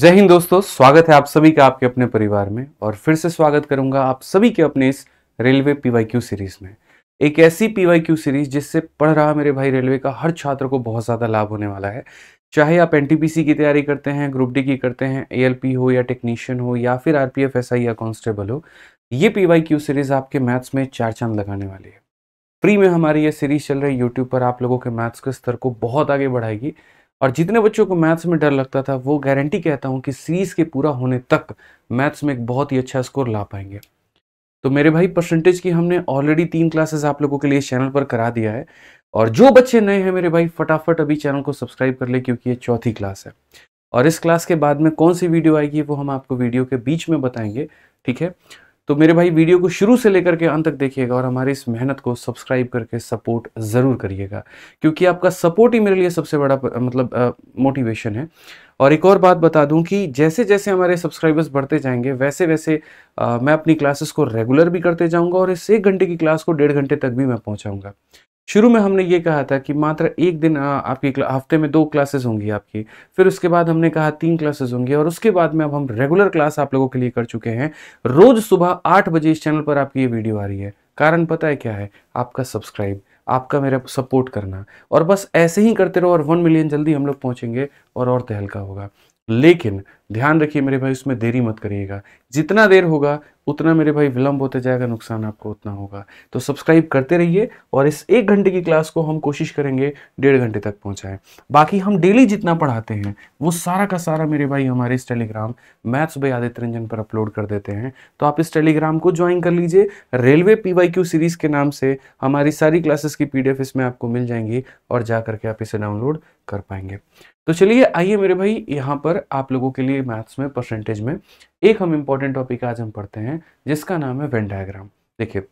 जय हिंद दोस्तों स्वागत है आप सभी का आपके अपने परिवार में और फिर से स्वागत करूंगा आप सभी के अपने इस रेलवे पीवाईक्यू सीरीज में एक ऐसी पीवाईक्यू सीरीज जिससे पढ़ रहा मेरे भाई रेलवे का हर छात्र को बहुत ज़्यादा लाभ होने वाला है चाहे आप एनटीपीसी की तैयारी करते हैं ग्रुप डी की करते हैं ए हो या टेक्नीशियन हो या फिर आरपीएफ पी या कॉन्स्टेबल हो ये पी सीरीज आपके मैथ्स में चार चांद लगाने वाली है फ्री में हमारी ये सीरीज चल रही है यूट्यूब पर आप लोगों के मैथ्स के स्तर को बहुत आगे बढ़ाएगी और जितने बच्चों को मैथ्स में डर लगता था वो गारंटी कहता हूँ कि सीरीज़ के पूरा होने तक मैथ्स में एक बहुत ही अच्छा स्कोर ला पाएंगे तो मेरे भाई परसेंटेज की हमने ऑलरेडी तीन क्लासेस आप लोगों के लिए इस चैनल पर करा दिया है और जो बच्चे नए हैं मेरे भाई फटाफट अभी चैनल को सब्सक्राइब कर ले क्योंकि ये चौथी क्लास है और इस क्लास के बाद में कौन सी वीडियो आएगी वो हम आपको वीडियो के बीच में बताएंगे ठीक है तो मेरे भाई वीडियो को शुरू से लेकर के अंत तक देखिएगा और हमारी इस मेहनत को सब्सक्राइब करके सपोर्ट ज़रूर करिएगा क्योंकि आपका सपोर्ट ही मेरे लिए सबसे बड़ा मतलब मोटिवेशन है और एक और बात बता दूं कि जैसे जैसे हमारे सब्सक्राइबर्स बढ़ते जाएंगे वैसे वैसे आ, मैं अपनी क्लासेस को रेगुलर भी करते जाऊंगा और इस एक घंटे की क्लास को डेढ़ घंटे तक भी मैं पहुंचाऊंगा शुरू में हमने ये कहा था कि मात्र एक दिन आपकी हफ्ते में दो क्लासेस होंगी आपकी फिर उसके बाद हमने कहा तीन क्लासेस होंगी और उसके बाद में अब हम रेगुलर क्लास आप लोगों के लिए कर चुके हैं रोज सुबह आठ बजे इस चैनल पर आपकी ये वीडियो आ रही है कारण पता है क्या है आपका सब्सक्राइब आपका मेरा सपोर्ट करना और बस ऐसे ही करते रहो और वन मिलियन जल्दी हम लोग पहुँचेंगे और और तहलका होगा लेकिन ध्यान रखिए मेरे भाई उसमें देरी मत करिएगा जितना देर होगा उतना मेरे भाई विलंब होते जाएगा नुकसान आपको उतना होगा तो सब्सक्राइब करते रहिए और इस एक घंटे की क्लास को हम कोशिश करेंगे डेढ़ घंटे तक पहुँचाएँ बाकी हम डेली जितना पढ़ाते हैं वो सारा का सारा मेरे भाई हमारे इस Telegram maths by Aditya Ranjan पर अपलोड कर देते हैं तो आप इस टेलीग्राम को ज्वाइन कर लीजिए रेलवे पी सीरीज़ के नाम से हमारी सारी क्लासेस की पी इसमें आपको मिल जाएंगी और जा करके आप इसे डाउनलोड कर पाएंगे तो चलिए आइए मेरे भाई यहाँ पर आप लोगों के लिए मैथ्स में परसेंटेज में एक हम इम्पोर्टेंट टॉपिक आज हम पढ़ते हैं जिसका नाम है वेन डायग्राम देखिए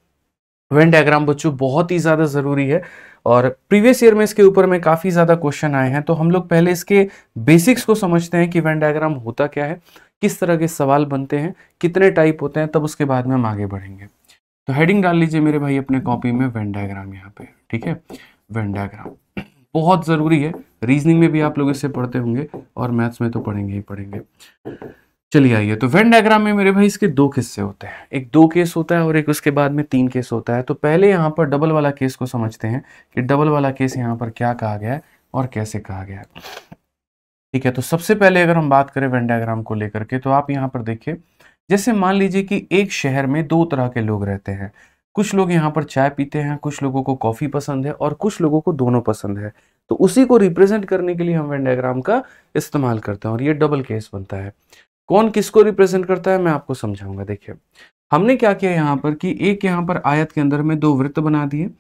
वेन डायग्राम बच्चों बहुत ही ज़्यादा ज़रूरी है और प्रीवियस ईयर में इसके ऊपर में काफ़ी ज़्यादा क्वेश्चन आए हैं तो हम लोग पहले इसके बेसिक्स को समझते हैं कि वेन डायग्राम होता क्या है किस तरह के सवाल बनते हैं कितने टाइप होते हैं तब उसके बाद में हम आगे बढ़ेंगे तो हेडिंग डाल लीजिए मेरे भाई अपने कॉपी में वेन डायग्राम यहाँ पे ठीक है वेन डायग्राम बहुत ज़रूरी है रीजनिंग में भी आप लोग इससे पढ़ते होंगे और मैथ्स में तो पढ़ेंगे ही पढ़ेंगे चलिए आइए तो वेन डायग्राम में मेरे भाई इसके दो किस्से होते हैं एक दो केस होता है और एक उसके बाद में तीन केस होता है तो पहले यहाँ पर डबल वाला केस को समझते हैं कि डबल वाला केस यहाँ पर क्या कहा गया है और कैसे कहा गया है ठीक है तो सबसे पहले अगर हम बात करें वेन डायग्राम को लेकर के तो आप यहाँ पर देखिए जैसे मान लीजिए कि एक शहर में दो तरह के लोग रहते हैं कुछ लोग यहाँ पर चाय पीते हैं कुछ लोगों को कॉफ़ी पसंद है और कुछ लोगों को दोनों पसंद है तो उसी को रिप्रेजेंट करने के लिए हम वेन डायग्राम का इस्तेमाल करते हैं और ये डबल केस बनता है कौन किसको रिप्रेजेंट करता है मैं आपको समझाऊंगा देखिए हमने क्या किया यहाँ पर कि एक यहाँ पर आयत के अंदर में दो वृत्त बना दिए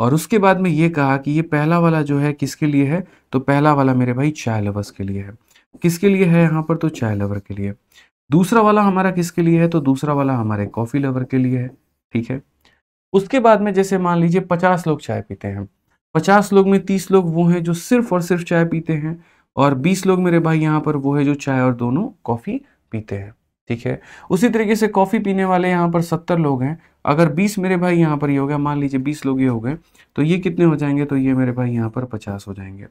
और उसके बाद में ये कहा कि ये पहला वाला जो है किसके लिए है तो पहला वाला मेरे भाई चाय लवर्स के लिए है किसके लिए है यहाँ पर तो चाय लवर के लिए दूसरा वाला हमारा किसके लिए है तो दूसरा वाला हमारे कॉफ़ी लवर के लिए है ठीक है उसके बाद में जैसे मान लीजिए पचास लोग चाय पीते हैं पचास लोग में तीस लोग वो हैं जो सिर्फ और सिर्फ चाय पीते हैं और बीस लोग मेरे भाई यहाँ पर वो है जो चाय और दोनों कॉफ़ी पीते हैं ठीक है उसी तरीके से कॉफ़ी पीने वाले यहाँ पर सत्तर लोग हैं अगर बीस मेरे भाई यहाँ पर ये हो गया मान लीजिए बीस लोग ये हो गए तो ये कितने हो जाएंगे तो ये मेरे भाई यहाँ पर पचास हो जाएंगे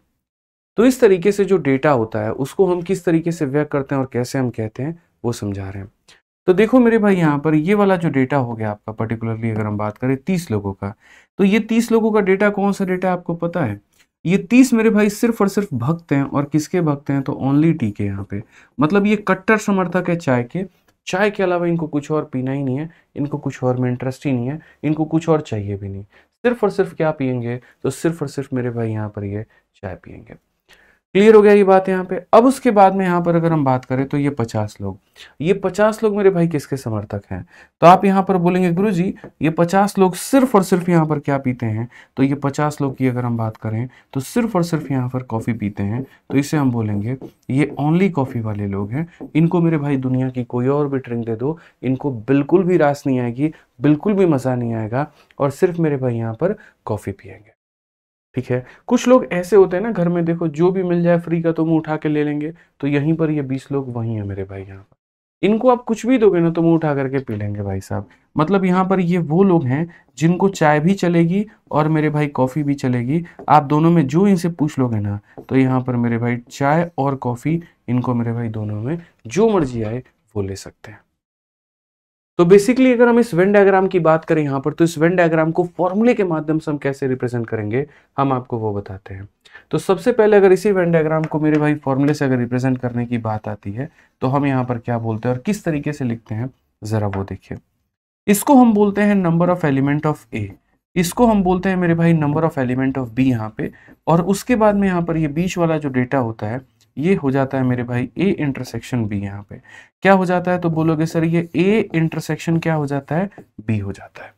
तो इस तरीके से जो डेटा होता है उसको हम किस तरीके से व्यक्त करते हैं और कैसे हम कहते हैं वो समझा रहे हैं तो देखो मेरे भाई यहाँ पर ये वाला जो डेटा हो गया आपका पर्टिकुलरली अगर हम बात करें तीस लोगों का तो ये तीस लोगों का डेटा कौन सा डेटा आपको पता है ये तीस मेरे भाई सिर्फ और सिर्फ भक्त हैं और किसके भक्त हैं तो ओनली टी के यहाँ पे मतलब ये कट्टर समर्थक है चाय के चाय के अलावा इनको कुछ और पीना ही नहीं है इनको कुछ और में इंटरेस्ट ही नहीं है इनको कुछ और चाहिए भी नहीं सिर्फ और सिर्फ क्या पियेंगे तो सिर्फ और सिर्फ मेरे भाई यहाँ पर ये चाय पियेंगे क्लियर हो गया ये बात यहाँ पे अब उसके बाद में यहाँ पर अगर हम बात करें तो ये पचास लोग ये पचास लोग मेरे भाई किसके समर्थक हैं तो आप यहाँ पर बोलेंगे गुरु जी ये पचास लोग सिर्फ और सिर्फ यहाँ पर क्या पीते हैं तो ये पचास लोग की अगर हम बात करें तो सिर्फ और सिर्फ यहाँ पर कॉफ़ी पीते हैं तो इसे हम बोलेंगे ये ओनली कॉफ़ी वाले लोग हैं इनको मेरे भाई दुनिया की कोई और भी ड्रिंक दे दो इनको बिल्कुल भी रास नहीं आएगी बिल्कुल भी मज़ा नहीं आएगा और सिर्फ मेरे भाई यहाँ पर कॉफ़ी पियेंगे ठीक है कुछ लोग ऐसे होते हैं ना घर में देखो जो भी मिल जाए फ्री का तो मुँह उठा के ले लेंगे तो यहीं पर ये बीस लोग वहीं हैं मेरे भाई यहाँ पर इनको आप कुछ भी दोगे ना तो मुँह उठा करके पी लेंगे भाई साहब मतलब यहाँ पर ये वो लोग हैं जिनको चाय भी चलेगी और मेरे भाई कॉफ़ी भी चलेगी आप दोनों में जो इनसे पूछ लोगे ना तो यहाँ पर मेरे भाई चाय और कॉफ़ी इनको मेरे भाई दोनों में जो मर्जी आए वो ले सकते हैं तो बेसिकली अगर हम इस वेन डायग्राम की बात करें यहाँ पर तो इस वेन डायग्राम को फॉर्मूले के माध्यम से हम कैसे रिप्रेजेंट करेंगे हम आपको वो बताते हैं तो सबसे पहले अगर इसी वेन डायग्राम को मेरे भाई फॉर्मूले से अगर रिप्रेजेंट करने की बात आती है तो हम यहाँ पर क्या बोलते हैं और किस तरीके से लिखते हैं ज़रा वो देखिए इसको हम बोलते हैं number of element of A इसको हम बोलते हैं मेरे भाई number of element of B यहाँ पे और उसके बाद में यहाँ पर ये बीच वाला जो डेटा होता है ये हो जाता है मेरे भाई ए इंटरसेक्शन बी यहाँ पे क्या हो जाता है तो बोलोगे सर ये ए इंटरसेक्शन क्या हो जाता है बी हो जाता है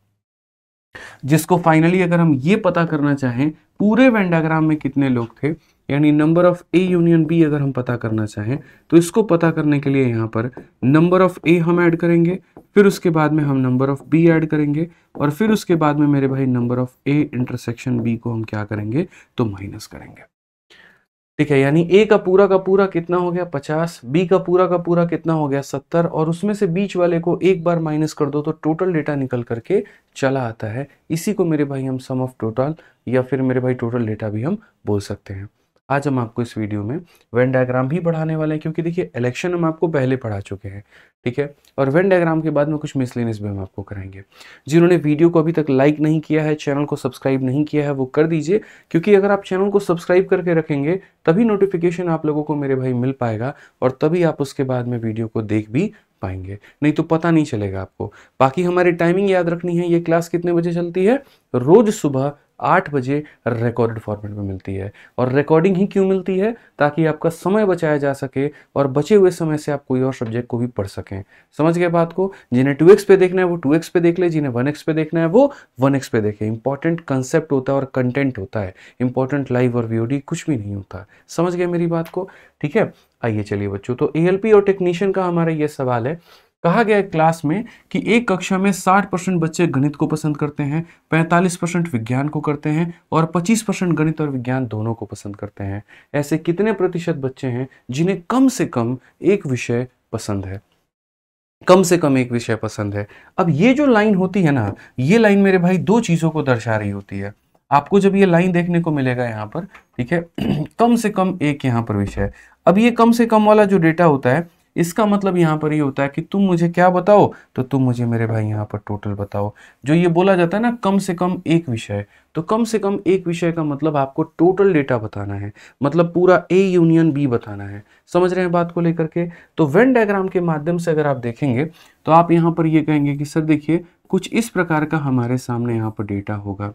जिसको फाइनली अगर हम ये पता करना चाहें पूरे वेंडाग्राम में कितने लोग थे यानी number of A union B अगर हम पता करना चाहें तो इसको पता करने के लिए यहाँ पर नंबर ऑफ ए हम ऐड करेंगे फिर उसके बाद में हम नंबर ऑफ बी ऐड करेंगे और फिर उसके बाद में मेरे भाई number of A intersection B को हम क्या करेंगे तो माइनस करेंगे ठीक है यानी ए का पूरा का पूरा कितना हो गया पचास बी का पूरा का पूरा कितना हो गया सत्तर और उसमें से बीच वाले को एक बार माइनस कर दो तो टोटल डेटा निकल करके चला आता है इसी को मेरे भाई हम सम ऑफ टोटल या फिर मेरे भाई टोटल डेटा भी हम बोल सकते हैं आज हम आपको इस वीडियो में वेन डायग्राम भी पढ़ाने वाले हैं क्योंकि देखिए इलेक्शन हम आपको पहले पढ़ा चुके हैं ठीक है और वेन डायग्राम के बाद में कुछ मिसलिनिस भी हम आपको कराएंगे जिन्होंने वीडियो को अभी तक लाइक नहीं किया है चैनल को सब्सक्राइब नहीं किया है वो कर दीजिए क्योंकि अगर आप चैनल को सब्सक्राइब करके रखेंगे तभी नोटिफिकेशन आप लोगों को मेरे भाई मिल पाएगा और तभी आप उसके बाद में वीडियो को देख भी पाएंगे नहीं तो पता नहीं चलेगा आपको बाकी हमारी टाइमिंग याद रखनी है ये क्लास कितने बजे चलती है रोज सुबह आठ बजे रिकॉर्डेड फॉर्मेट में मिलती है और रिकॉर्डिंग ही क्यों मिलती है ताकि आपका समय बचाया जा सके और बचे हुए समय से आप कोई और सब्जेक्ट को भी पढ़ सकें समझ गए बात को जिन्हें टू पे देखना है वो टू पे देख ले जिन्हें वन पे देखना है वो वन पे देखें इंपॉर्टेंट कंसेप्ट होता है और कंटेंट होता है इंपॉर्टेंट लाइव और वीओडी कुछ भी नहीं होता समझ गए मेरी बात को ठीक है आइए चलिए बच्चों तो ए और टेक्नीशियन का हमारा ये सवाल है कहा गया क्लास में कि एक कक्षा में 60 परसेंट बच्चे गणित को पसंद करते हैं 45 परसेंट विज्ञान को करते हैं और 25 परसेंट गणित और विज्ञान दोनों को पसंद करते हैं ऐसे कितने प्रतिशत बच्चे हैं जिन्हें कम से कम एक विषय पसंद है कम से कम एक विषय पसंद है अब ये जो लाइन होती है ना ये लाइन मेरे भाई दो चीज़ों को दर्शा रही होती है आपको जब ये लाइन देखने को मिलेगा यहाँ पर ठीक है कम से कम एक यहाँ पर विषय अब ये कम से कम वाला जो डेटा होता है इसका मतलब यहाँ पर ये यह होता है कि तुम मुझे क्या बताओ तो तुम मुझे मेरे भाई यहाँ पर टोटल बताओ जो ये बोला जाता है ना कम से कम एक विषय तो कम से कम एक विषय का मतलब आपको टोटल डेटा बताना है मतलब पूरा ए यूनियन बी बताना है समझ रहे हैं बात को लेकर के तो वेन डायग्राम के माध्यम से अगर आप देखेंगे तो आप यहाँ पर ये यह कहेंगे कि सर देखिए कुछ इस प्रकार का हमारे सामने यहाँ पर डेटा होगा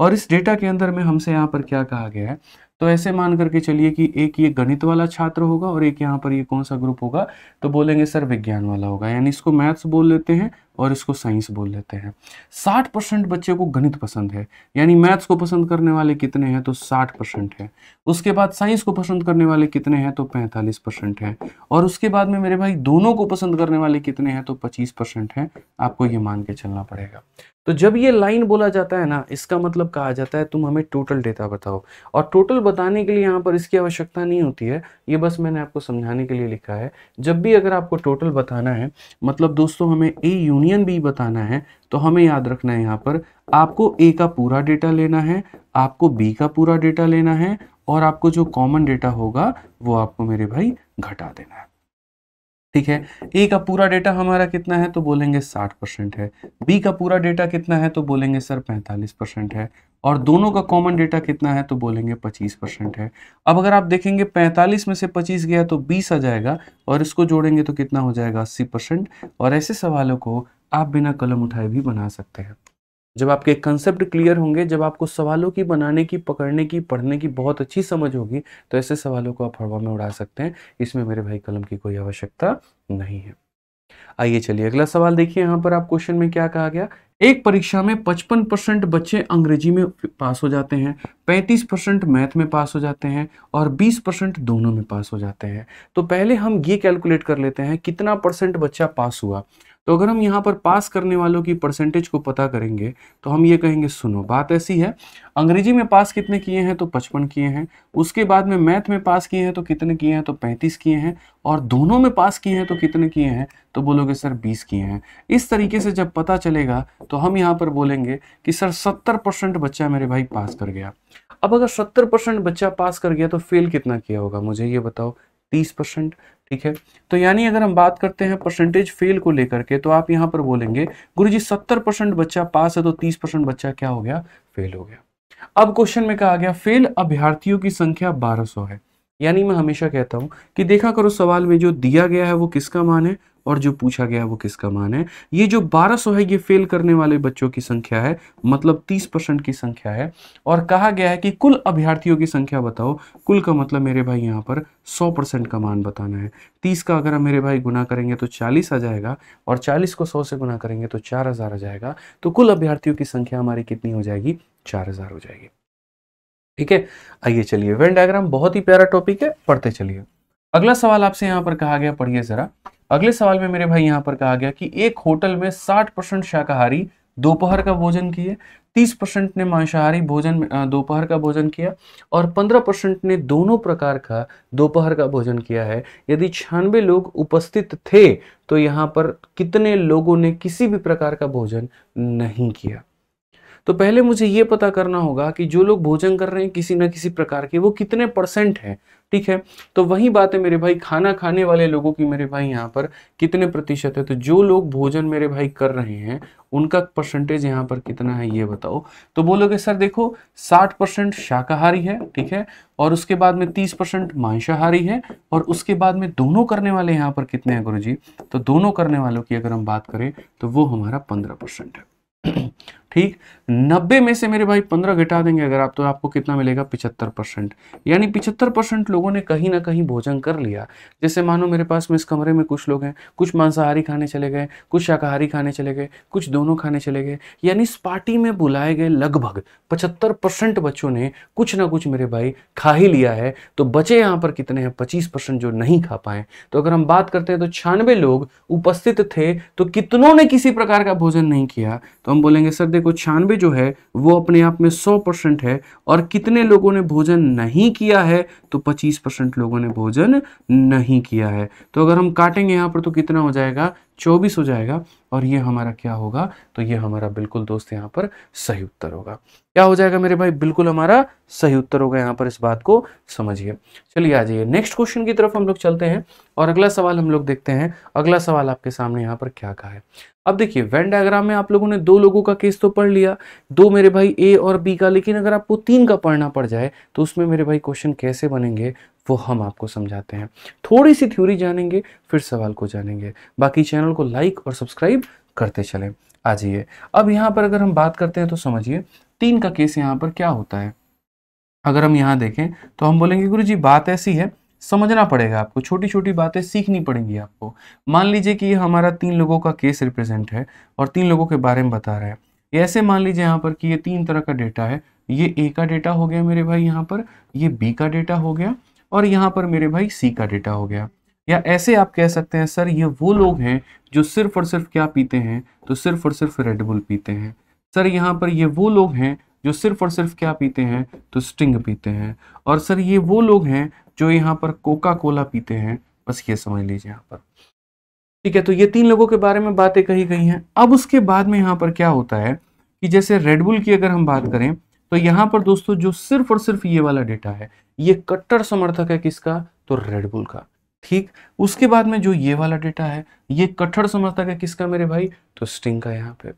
और इस डेटा के अंदर में हमसे यहाँ पर क्या कहा गया है तो ऐसे मान करके चलिए कि एक ये गणित वाला छात्र होगा और एक यहाँ पर ये कौन सा ग्रुप होगा तो बोलेंगे सर विज्ञान वाला होगा यानी इसको मैथ्स बोल लेते हैं और इसको साइंस बोल लेते हैं 60 परसेंट बच्चे को गणित पसंद है यानी मैथ्स को पसंद करने वाले कितने हैं तो 60 परसेंट है उसके बाद साइंस को पसंद करने वाले कितने हैं तो 45 परसेंट है और उसके बाद में मेरे भाई दोनों को पसंद करने वाले कितने हैं तो 25 परसेंट है आपको ये मान के चलना पड़ेगा तो जब ये लाइन बोला जाता है ना इसका मतलब कहा जाता है तुम हमें टोटल डेटा बताओ और टोटल बताने के लिए यहाँ पर इसकी आवश्यकता नहीं होती है ये बस मैंने आपको समझाने के लिए लिखा है जब भी अगर आपको टोटल बताना है मतलब दोस्तों हमें ए यूनियन बी बताना है तो हमें याद रखना है यहाँ पर आपको ए का पूरा डेटा लेना है आपको बी का पूरा डेटा लेना है और आपको जो कॉमन डेटा होगा वो आपको मेरे भाई घटा देना है ठीक है ए का पूरा डेटा हमारा कितना है तो बोलेंगे साठ परसेंट है बी का पूरा डेटा कितना है तो बोलेंगे सर पैंतालीस परसेंट है और दोनों का कॉमन डेटा कितना है तो बोलेंगे पच्चीस परसेंट है अब अगर आप देखेंगे पैंतालीस में से पच्चीस गया तो बीस आ जाएगा और इसको जोड़ेंगे तो कितना हो जाएगा अस्सी परसेंट और ऐसे सवालों को आप बिना कलम उठाए भी बना सकते हैं जब आपके कंसेप्ट क्लियर होंगे जब आपको सवालों की बनाने की पकड़ने की पढ़ने की बहुत अच्छी समझ होगी तो ऐसे सवालों को आप हवा में उड़ा सकते हैं इसमें मेरे भाई कलम की कोई आवश्यकता नहीं है आइए चलिए अगला सवाल देखिए यहाँ पर आप क्वेश्चन में क्या कहा गया एक परीक्षा में पचपन परसेंट बच्चे अंग्रेजी में पास हो जाते हैं पैंतीस परसेंट मैथ में पास हो जाते हैं और बीस परसेंट दोनों में पास हो जाते हैं तो पहले हम ये कैलकुलेट कर लेते हैं कितना परसेंट बच्चा पास हुआ तो अगर हम यहाँ पर पास करने वालों की परसेंटेज को पता करेंगे तो हम ये कहेंगे सुनो बात ऐसी है अंग्रेजी में पास कितने किए हैं तो पचपन किए हैं उसके बाद में मैथ में पास किए हैं तो कितने किए हैं तो पैंतीस किए हैं और दोनों में पास किए हैं तो कितने किए हैं तो बोलोगे सर बीस किए हैं इस तरीके से जब पता चलेगा तो हम यहाँ पर बोलेंगे कि सर सत्तर परसेंट बच्चा मेरे भाई पास कर गया अब अगर सत्तर परसेंट बच्चा पास कर गया तो फेल कितना किया होगा मुझे ये बताओ तीस परसेंट ठीक है तो यानी अगर हम बात करते हैं परसेंटेज फेल को लेकर के तो आप यहाँ पर बोलेंगे गुरु जी सत्तर परसेंट बच्चा पास है तो तीस परसेंट बच्चा क्या हो गया फेल हो गया अब क्वेश्चन में कहा गया फेल अभ्यर्थियों की संख्या बारह सौ है यानी मैं हमेशा कहता हूं कि देखा करो सवाल में जो दिया गया है वो किसका मान है और जो पूछा गया वो किसका मान है ये जो 1200 है ये फेल करने वाले बच्चों की संख्या है मतलब 30 परसेंट की संख्या है और कहा गया है कि कुल अभ्यर्थियों की संख्या बताओ कुल का मतलब मेरे भाई यहाँ पर 100 परसेंट का मान बताना है 30 का अगर हम मेरे भाई गुना करेंगे तो 40 आ जाएगा और 40 को 100 से गुना करेंगे तो 4000 आ जाएगा तो कुल अभ्यर्थियों की संख्या हमारी कितनी हो जाएगी चार हो जाएगी ठीक है आइए चलिए वेन डायग्राम बहुत ही प्यारा टॉपिक है पढ़ते चलिए अगला सवाल आपसे यहाँ पर कहा गया पढ़िए जरा अगले सवाल में मेरे भाई यहाँ पर कहा गया कि एक होटल में साठ परसेंट शाकाहारी दोपहर का भोजन किए तीस परसेंट ने मांसाहारी भोजन दोपहर का भोजन किया और पंद्रह परसेंट ने दोनों प्रकार का दोपहर का भोजन किया है यदि छियानवे लोग उपस्थित थे तो यहाँ पर कितने लोगों ने किसी भी प्रकार का भोजन नहीं किया तो पहले मुझे ये पता करना होगा कि जो लोग भोजन कर रहे हैं किसी ना किसी प्रकार के वो कितने परसेंट हैं ठीक है तो वही बात है मेरे भाई खाना खाने वाले लोगों की मेरे भाई यहाँ पर कितने प्रतिशत है तो जो लोग भोजन मेरे भाई कर रहे हैं उनका परसेंटेज यहाँ पर कितना है ये बताओ तो बोलोगे सर देखो 60 परसेंट शाकाहारी है ठीक है और उसके बाद में 30 परसेंट मांसाहारी है और उसके बाद में दोनों करने वाले यहाँ पर कितने हैं गुरु जी तो दोनों करने वालों की अगर हम बात करें तो वो हमारा पंद्रह परसेंट है ठीक 90 में से मेरे भाई 15 घटा देंगे अगर आप तो आपको कितना मिलेगा 75 परसेंट यानी 75 परसेंट लोगों ने कहीं ना कहीं भोजन कर लिया जैसे मानो मेरे पास में इस कमरे में कुछ लोग हैं कुछ मांसाहारी खाने चले गए कुछ शाकाहारी खाने चले गए कुछ दोनों खाने चले गए यानी इस पार्टी में बुलाए गए लगभग पचहत्तर परसेंट बच्चों ने कुछ ना कुछ मेरे भाई खा ही लिया है तो बचे यहाँ पर कितने हैं पच्चीस परसेंट जो नहीं खा पाए तो अगर हम बात करते हैं तो छियानवे लोग उपस्थित थे तो कितनों ने किसी प्रकार का भोजन नहीं किया तो हम बोलेंगे सर देखो छियानवे जो है वो अपने आप में सौ परसेंट है और कितने लोगों ने भोजन नहीं किया है तो पच्चीस परसेंट लोगों ने भोजन नहीं किया है तो अगर हम काटेंगे यहाँ पर तो कितना हो जाएगा चौबीस हो जाएगा और ये हमारा क्या होगा तो ये हमारा बिल्कुल दोस्त यहाँ पर सही उत्तर होगा क्या हो जाएगा मेरे भाई बिल्कुल हमारा सही उत्तर होगा यहाँ पर इस बात को समझिए चलिए आ जाइए नेक्स्ट क्वेश्चन की तरफ हम लोग चलते हैं और अगला सवाल हम लोग देखते हैं अगला सवाल आपके सामने यहाँ पर क्या कहा है अब देखिए वेन डायग्राम में आप लोगों ने दो लोगों का केस तो पढ़ लिया दो मेरे भाई ए और बी का लेकिन अगर आपको तीन का पढ़ना पड़ जाए तो उसमें मेरे भाई क्वेश्चन कैसे बनेंगे वो हम आपको समझाते हैं थोड़ी सी थ्योरी जानेंगे फिर सवाल को जानेंगे बाकी चैनल को लाइक और सब्सक्राइब करते चलें आ जाइए अब यहाँ पर अगर हम बात करते हैं तो समझिए तीन का केस यहाँ पर क्या होता है अगर हम यहाँ देखें तो हम बोलेंगे गुरु जी बात ऐसी है समझना पड़ेगा आपको छोटी छोटी बातें सीखनी पड़ेंगी आपको मान लीजिए कि ये हमारा तीन लोगों का केस रिप्रेजेंट है और तीन लोगों के बारे में बता रहा है ऐसे मान लीजिए यहाँ पर कि ये तीन तरह का डेटा है ये ए का डेटा हो गया मेरे भाई यहाँ पर ये बी का डेटा हो गया और यहाँ पर मेरे भाई सी का डेटा हो गया या ऐसे आप कह सकते हैं सर ये वो लोग हैं जो सिर्फ और सिर्फ क्या पीते हैं तो सिर्फ और सिर्फ रेडबुल पीते हैं सर यहाँ पर ये वो लोग हैं जो सिर्फ और सिर्फ क्या पीते हैं तो स्टिंग पीते हैं और सर ये वो लोग हैं जो यहाँ पर कोका कोला पीते हैं बस ये समझ लीजिए यहाँ पर ठीक है तो ये तीन लोगों के बारे में बातें कही गई हैं अब उसके बाद में यहाँ पर क्या होता है कि जैसे रेडबुल की अगर हम बात करें तो यहाँ पर दोस्तों जो सिर्फ और सिर्फ ये वाला डेटा है ये कट्टर समर्थक है किसका तो रेडबुल का ठीक उसके बाद में जो ये वाला डेटा है ये कट्टर समर्थक है किसका मेरे भाई तो स्टिंग का यहाँ पे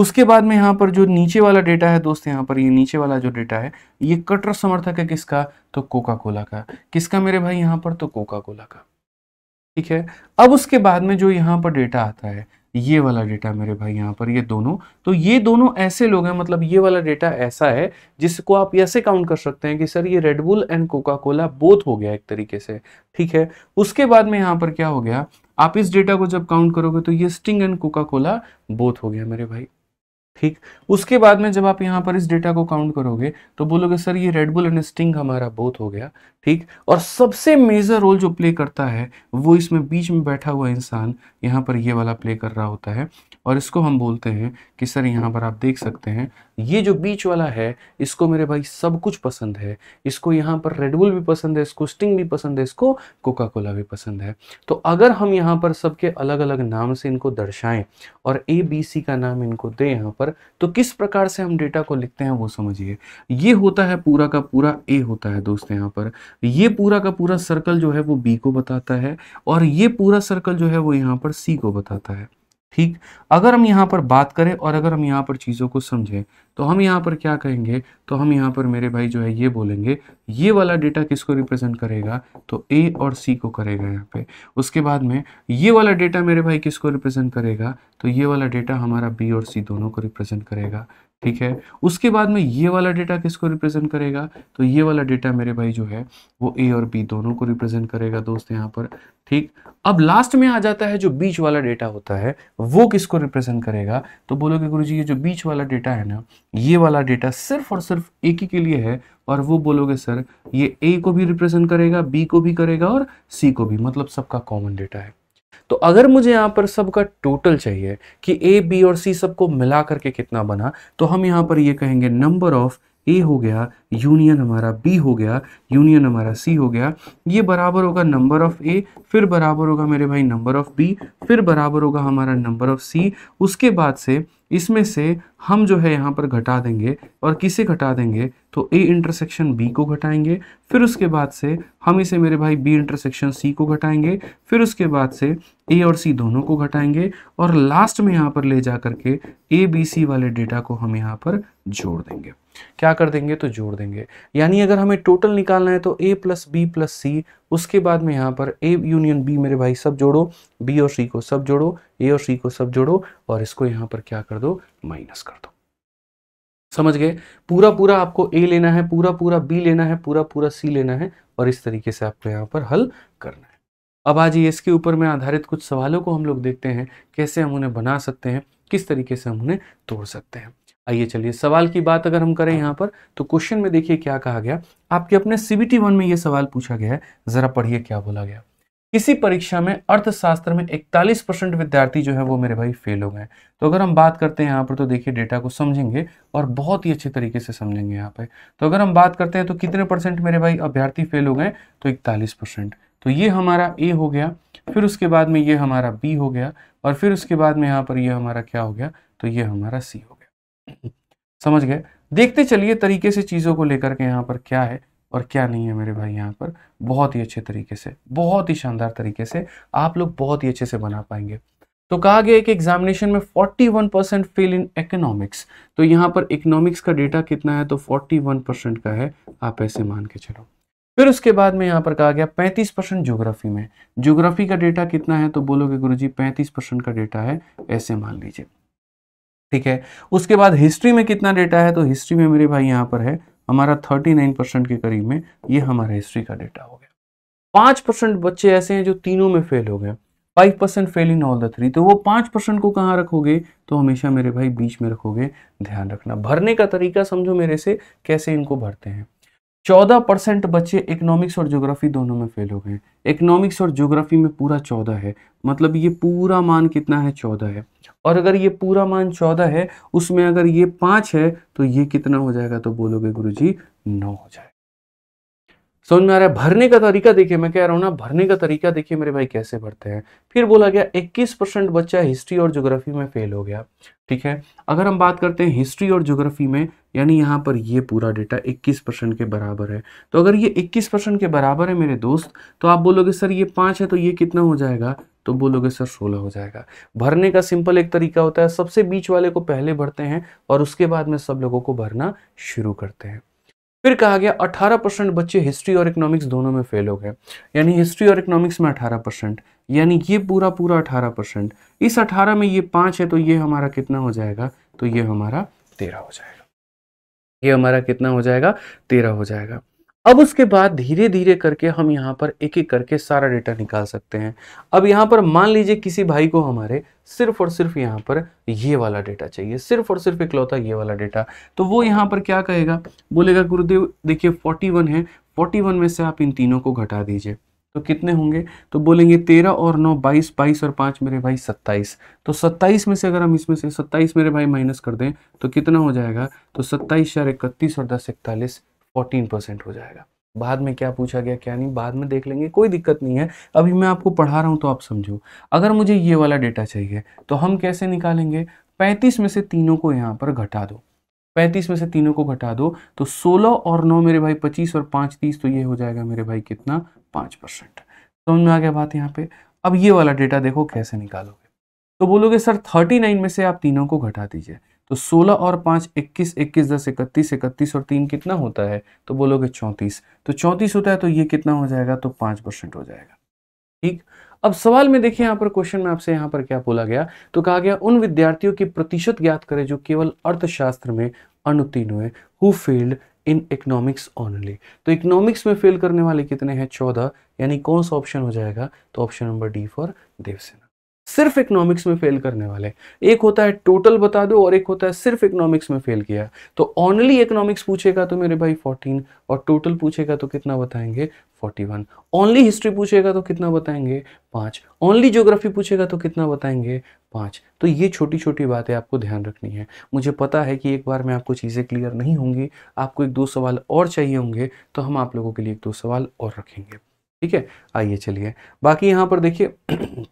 उसके बाद में यहाँ पर जो नीचे वाला डेटा है दोस्त यहाँ पर ये नीचे वाला जो डेटा है ये कट्टर समर्थक है किसका तो कोका कोला का किसका मेरे भाई यहाँ पर तो कोका कोला का ठीक है अब उसके बाद में जो यहाँ पर डेटा आता है ये वाला डेटा मेरे भाई यहाँ पर ये दोनों तो ये दोनों ऐसे लोग हैं मतलब ये वाला डेटा ऐसा है जिसको आप ऐसे काउंट कर सकते हैं कि सर ये Red Bull and Coca Cola both हो गया एक तरीके से ठीक है उसके बाद में यहाँ पर क्या हो गया आप इस डेटा को जब काउंट करोगे तो ये Sting and Coca Cola both हो गया मेरे भाई ठीक उसके बाद में जब आप यहाँ पर इस डेटा को काउंट करोगे तो बोलोगे सर ये रेडबुल एंड स्टिंग हमारा बोथ हो गया ठीक और सबसे मेजर रोल जो प्ले करता है वो इसमें बीच में बैठा हुआ इंसान यहाँ पर ये वाला प्ले कर रहा होता है और इसको हम बोलते हैं कि सर यहाँ पर आप देख सकते हैं ये जो बीच वाला है इसको मेरे भाई सब कुछ पसंद है इसको यहाँ पर रेडबुल भी पसंद है इसको स्टिंग भी पसंद है इसको कोका कोला भी पसंद है तो अगर हम यहाँ पर सबके अलग अलग नाम से इनको दर्शाएं और ए बी सी का नाम इनको दें यहाँ पर तो किस प्रकार से हम डेटा को लिखते हैं वो समझिए ये होता है पूरा का पूरा ए होता है दोस्त यहाँ पर ये पूरा का पूरा सर्कल जो है वो बी को बताता है और ये पूरा सर्कल जो है वो यहाँ पर सी को बताता है ठीक अगर हम यहाँ पर बात करें और अगर हम यहाँ पर चीज़ों को समझें तो हम यहाँ पर क्या कहेंगे तो हम यहाँ पर मेरे भाई जो है ये बोलेंगे ये वाला डेटा किसको रिप्रेजेंट करेगा तो ए और सी को करेगा यहाँ पे उसके बाद में ये वाला डेटा मेरे भाई किसको रिप्रेजेंट करेगा तो ये वाला डेटा हमारा बी और सी दोनों को रिप्रेजेंट करेगा ठीक है उसके बाद में ये वाला डेटा किसको रिप्रेजेंट करेगा तो ये वाला डेटा मेरे भाई जो है वो ए और बी दोनों को रिप्रेजेंट करेगा दोस्त यहाँ पर ठीक अब लास्ट में आ जाता है जो बीच वाला डेटा होता है वो किसको रिप्रेजेंट करेगा तो बोलोगे गुरु जी ये जो बीच वाला डेटा है ना ये वाला डेटा सिर्फ और सिर्फ एक ही के लिए है और वो बोलोगे सर ये ए को भी रिप्रेजेंट करेगा बी को भी करेगा और सी को भी मतलब सबका कॉमन डेटा है तो अगर मुझे यहाँ पर सबका टोटल चाहिए कि ए बी और सी सबको मिला करके कितना बना तो हम यहाँ पर ये कहेंगे नंबर ऑफ ए हो गया यूनियन हमारा बी हो गया यूनियन हमारा सी हो गया ये बराबर होगा नंबर ऑफ ए फिर बराबर होगा मेरे भाई नंबर ऑफ बी फिर बराबर होगा हमारा नंबर ऑफ सी उसके बाद से इसमें से हम जो है यहाँ पर घटा देंगे और किसे घटा देंगे तो ए इंटरसेक्शन बी को घटाएंगे फिर उसके बाद से हम इसे मेरे भाई बी इंटरसेक्शन सी को घटाएंगे फिर उसके बाद से ए और सी दोनों को घटाएंगे और लास्ट में यहाँ पर ले जा करके ए बी सी वाले डेटा को हम यहाँ पर जोड़ देंगे क्या कर देंगे तो जोड़ देंगे यानी अगर हमें टोटल निकालना है तो A plus B plus C उसके बाद में यहाँ पर ए यूनियन बी मेरे भाई सब जोड़ो बी और सी को सब जोड़ो ए और सी को सब जोड़ो और इसको यहाँ पर क्या कर दो माइनस कर दो समझ गए पूरा पूरा आपको ए लेना है पूरा पूरा बी लेना है पूरा पूरा सी लेना है और इस तरीके से आपको यहाँ पर हल करना है अब आज इसके ऊपर में आधारित कुछ सवालों को हम लोग देखते हैं कैसे हम उन्हें बना सकते हैं किस तरीके से हम उन्हें तोड़ सकते हैं आइए चलिए सवाल की बात अगर हम करें हाँ। यहाँ पर तो क्वेश्चन में देखिए क्या कहा गया आपके अपने सीबीटी वन में ये सवाल पूछा गया है जरा पढ़िए क्या बोला गया किसी परीक्षा में अर्थशास्त्र में 41 परसेंट विद्यार्थी जो है वो मेरे भाई फेल हो गए तो अगर हम बात करते हैं यहाँ पर तो देखिए डेटा को समझेंगे और बहुत ही अच्छे तरीके से समझेंगे यहाँ पे तो अगर हम बात करते हैं तो कितने परसेंट मेरे भाई अभ्यर्थी फेल हो गए तो इकतालीस परसेंट तो ये हमारा ए हो गया फिर उसके बाद में ये हमारा बी हो गया और फिर उसके बाद में यहाँ पर ये हमारा क्या हो गया तो ये हमारा सी हो गया समझ गए देखते चलिए तरीके से चीज़ों को लेकर के यहाँ पर क्या है और क्या नहीं है मेरे भाई यहाँ पर बहुत ही अच्छे तरीके से बहुत ही शानदार तरीके से आप लोग बहुत ही अच्छे से बना पाएंगे तो कहा गया कि एग्जामिनेशन में 41 परसेंट फेल इन इकोनॉमिक्स तो यहाँ पर इकोनॉमिक्स का डेटा कितना है तो 41 परसेंट का है आप ऐसे मान के चलो फिर उसके बाद में यहाँ पर कहा गया 35 परसेंट ज्योग्राफी में ज्योग्राफी का डेटा कितना है तो बोलोगे गुरुजी 35 परसेंट का डेटा है ऐसे मान लीजिए ठीक है उसके बाद हिस्ट्री में कितना डेटा है तो हिस्ट्री में मेरे भाई यहाँ पर है हमारा थर्टी नाइन परसेंट के करीब में ये हमारा हिस्ट्री का डेटा हो गया पाँच परसेंट बच्चे ऐसे हैं जो तीनों में फेल हो गए five percent fail in all the three तो वो पाँच परसेंट को कहाँ रखोगे तो हमेशा मेरे भाई बीच में रखोगे ध्यान रखना भरने का तरीका समझो मेरे से कैसे इनको भरते हैं चौदह परसेंट बच्चे इकोनॉमिक्स और ज्योग्राफी दोनों में फेल हो गए इकोनॉमिक्स और ज्योग्राफी में पूरा चौदह है मतलब ये पूरा मान कितना है चौदह है और अगर ये पूरा मान चौदह है उसमें अगर ये पांच है तो ये कितना हो जाएगा तो बोलोगे गुरु जी नौ हो जाएगा समझ में आ रहा है भरने का तरीका देखिए मैं कह रहा हूँ ना भरने का तरीका देखिए मेरे भाई कैसे भरते हैं फिर बोला गया 21 परसेंट बच्चा हिस्ट्री और ज्योग्राफी में फेल हो गया ठीक है अगर हम बात करते हैं हिस्ट्री और ज्योग्राफी में यानी यहाँ पर ये पूरा डाटा 21 परसेंट के बराबर है तो अगर ये इक्कीस के बराबर है मेरे दोस्त तो आप बोलोगे सर ये पाँच है तो ये कितना हो जाएगा तो बोलोगे सर सोलह हो जाएगा भरने का सिंपल एक तरीका होता है सबसे बीच वाले को पहले भरते हैं और उसके बाद में सब लोगों को भरना शुरू करते हैं फिर कहा गया 18 परसेंट बच्चे हिस्ट्री और इकोनॉमिक्स दोनों में फेल हो गए यानी हिस्ट्री और इकोनॉमिक्स में 18 परसेंट यानी ये पूरा पूरा 18 परसेंट इस 18 में ये पांच है तो ये हमारा कितना हो जाएगा तो ये हमारा तेरह हो जाएगा ये हमारा कितना हो जाएगा तेरह हो जाएगा अब उसके बाद धीरे धीरे करके हम यहाँ पर एक एक करके सारा डेटा निकाल सकते हैं अब यहाँ पर मान लीजिए किसी भाई को हमारे सिर्फ और सिर्फ यहाँ पर ये वाला डेटा चाहिए सिर्फ और सिर्फ इकलौता ये वाला डेटा तो वो यहाँ पर क्या कहेगा बोलेगा गुरुदेव देखिए 41 है 41 में से आप इन तीनों को घटा दीजिए तो कितने होंगे तो बोलेंगे तेरह और नौ बाईस बाईस और पाँच मेरे भाई सत्ताईस तो सत्ताईस में से अगर हम इसमें से सत्ताईस मेरे भाई माइनस कर दें तो कितना हो जाएगा तो सत्ताईस चार इकतीस और दस इकतालीस फोर्टीन परसेंट हो जाएगा बाद में क्या पूछा गया क्या नहीं बाद में देख लेंगे कोई दिक्कत नहीं है अभी मैं आपको पढ़ा रहा हूँ तो आप समझो अगर मुझे ये वाला डेटा चाहिए तो हम कैसे निकालेंगे पैंतीस में से तीनों को यहाँ पर घटा दो पैंतीस में से तीनों को घटा दो तो सोलह और नौ मेरे भाई पच्चीस और पाँच तीस तो ये हो जाएगा मेरे भाई कितना पाँच परसेंट समझ में आ गया बात यहाँ पे अब ये वाला डेटा देखो कैसे निकालोगे तो बोलोगे सर थर्टी नाइन में से आप तीनों को घटा दीजिए तो 16 और 5 21 21 दस इकतीस इकतीस और तीन कितना होता है तो बोलोगे 34 तो 34 होता है तो ये कितना हो जाएगा तो 5 परसेंट हो जाएगा ठीक अब सवाल में देखिए यहाँ पर क्वेश्चन में आपसे यहाँ पर क्या बोला गया तो कहा गया उन विद्यार्थियों की प्रतिशत ज्ञात करें जो केवल अर्थशास्त्र में अनुत्तीर्ण हुए who failed in economics only तो इकोनॉमिक्स में फेल करने वाले कितने हैं चौदह यानी कौन सा ऑप्शन हो जाएगा तो option number D for Devsena सिर्फ इकोनॉमिक्स में फेल करने वाले एक होता है टोटल बता दो और एक होता है सिर्फ इकोनॉमिक्स में फेल किया तो ऑनली इकोनॉमिक्स पूछेगा तो मेरे भाई 14 और टोटल पूछेगा तो कितना बताएंगे 41 ओनली हिस्ट्री पूछेगा तो कितना बताएंगे पाँच ओनली ज्योग्राफी पूछेगा तो कितना बताएंगे पाँच तो ये छोटी छोटी बातें आपको ध्यान रखनी है मुझे पता है कि एक बार में आपको चीज़ें क्लियर नहीं होंगी आपको एक दो सवाल और चाहिए होंगे तो हम आप लोगों के लिए एक दो सवाल और रखेंगे ठीक है आइए चलिए बाकी यहाँ पर देखिए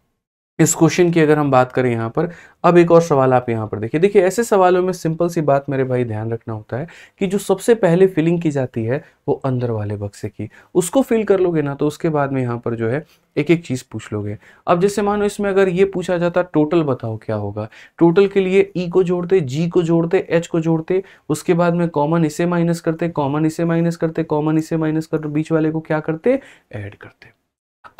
इस क्वेश्चन की अगर हम बात करें यहाँ पर अब एक और सवाल आप यहाँ पर देखिए देखिए ऐसे सवालों में सिंपल सी बात मेरे भाई ध्यान रखना होता है कि जो सबसे पहले फिलिंग की जाती है वो अंदर वाले बक्से की उसको फिल कर लोगे ना तो उसके बाद में यहाँ पर जो है एक एक चीज़ पूछ लोगे अब जैसे मानो इसमें अगर ये पूछा जाता टोटल बताओ क्या होगा टोटल के लिए ई e को जोड़ते जी को जोड़ते एच को जोड़ते उसके बाद में कॉमन इसे माइनस करते कॉमन इसे माइनस करते कॉमन इसे माइनस कर बीच वाले को क्या करते ऐड करते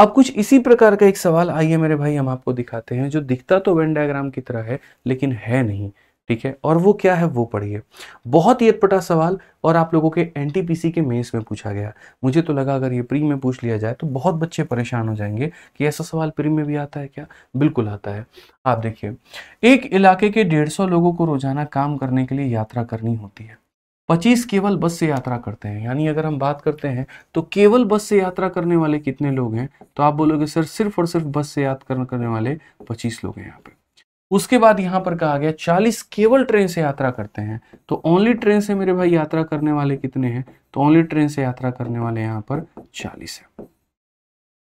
अब कुछ इसी प्रकार का एक सवाल आइए मेरे भाई हम आपको दिखाते हैं जो दिखता तो वेन डायग्राम की तरह है लेकिन है नहीं ठीक है और वो क्या है वो पढ़िए बहुत ही अटपटा सवाल और आप लोगों के एनटीपीसी के मेंस में पूछा गया मुझे तो लगा अगर ये प्री में पूछ लिया जाए तो बहुत बच्चे परेशान हो जाएंगे कि ऐसा सवाल प्री में भी आता है क्या बिल्कुल आता है आप देखिए एक इलाके के डेढ़ सौ लोगों को रोजाना काम करने के लिए यात्रा करनी होती है पच्चीस केवल बस से यात्रा करते हैं यानी अगर हम बात करते हैं तो केवल बस से यात्रा करने वाले कितने लोग हैं तो आप बोलोगे सर सिर्फ और सिर्फ बस से यात्रा करने वाले पच्चीस लोग हैं यहाँ पे उसके बाद यहाँ पर कहा गया चालीस केवल ट्रेन से यात्रा करते हैं तो ओनली ट्रेन से मेरे भाई यात्रा करने वाले कितने हैं तो ओनली ट्रेन से यात्रा करने वाले यहाँ पर चालीस है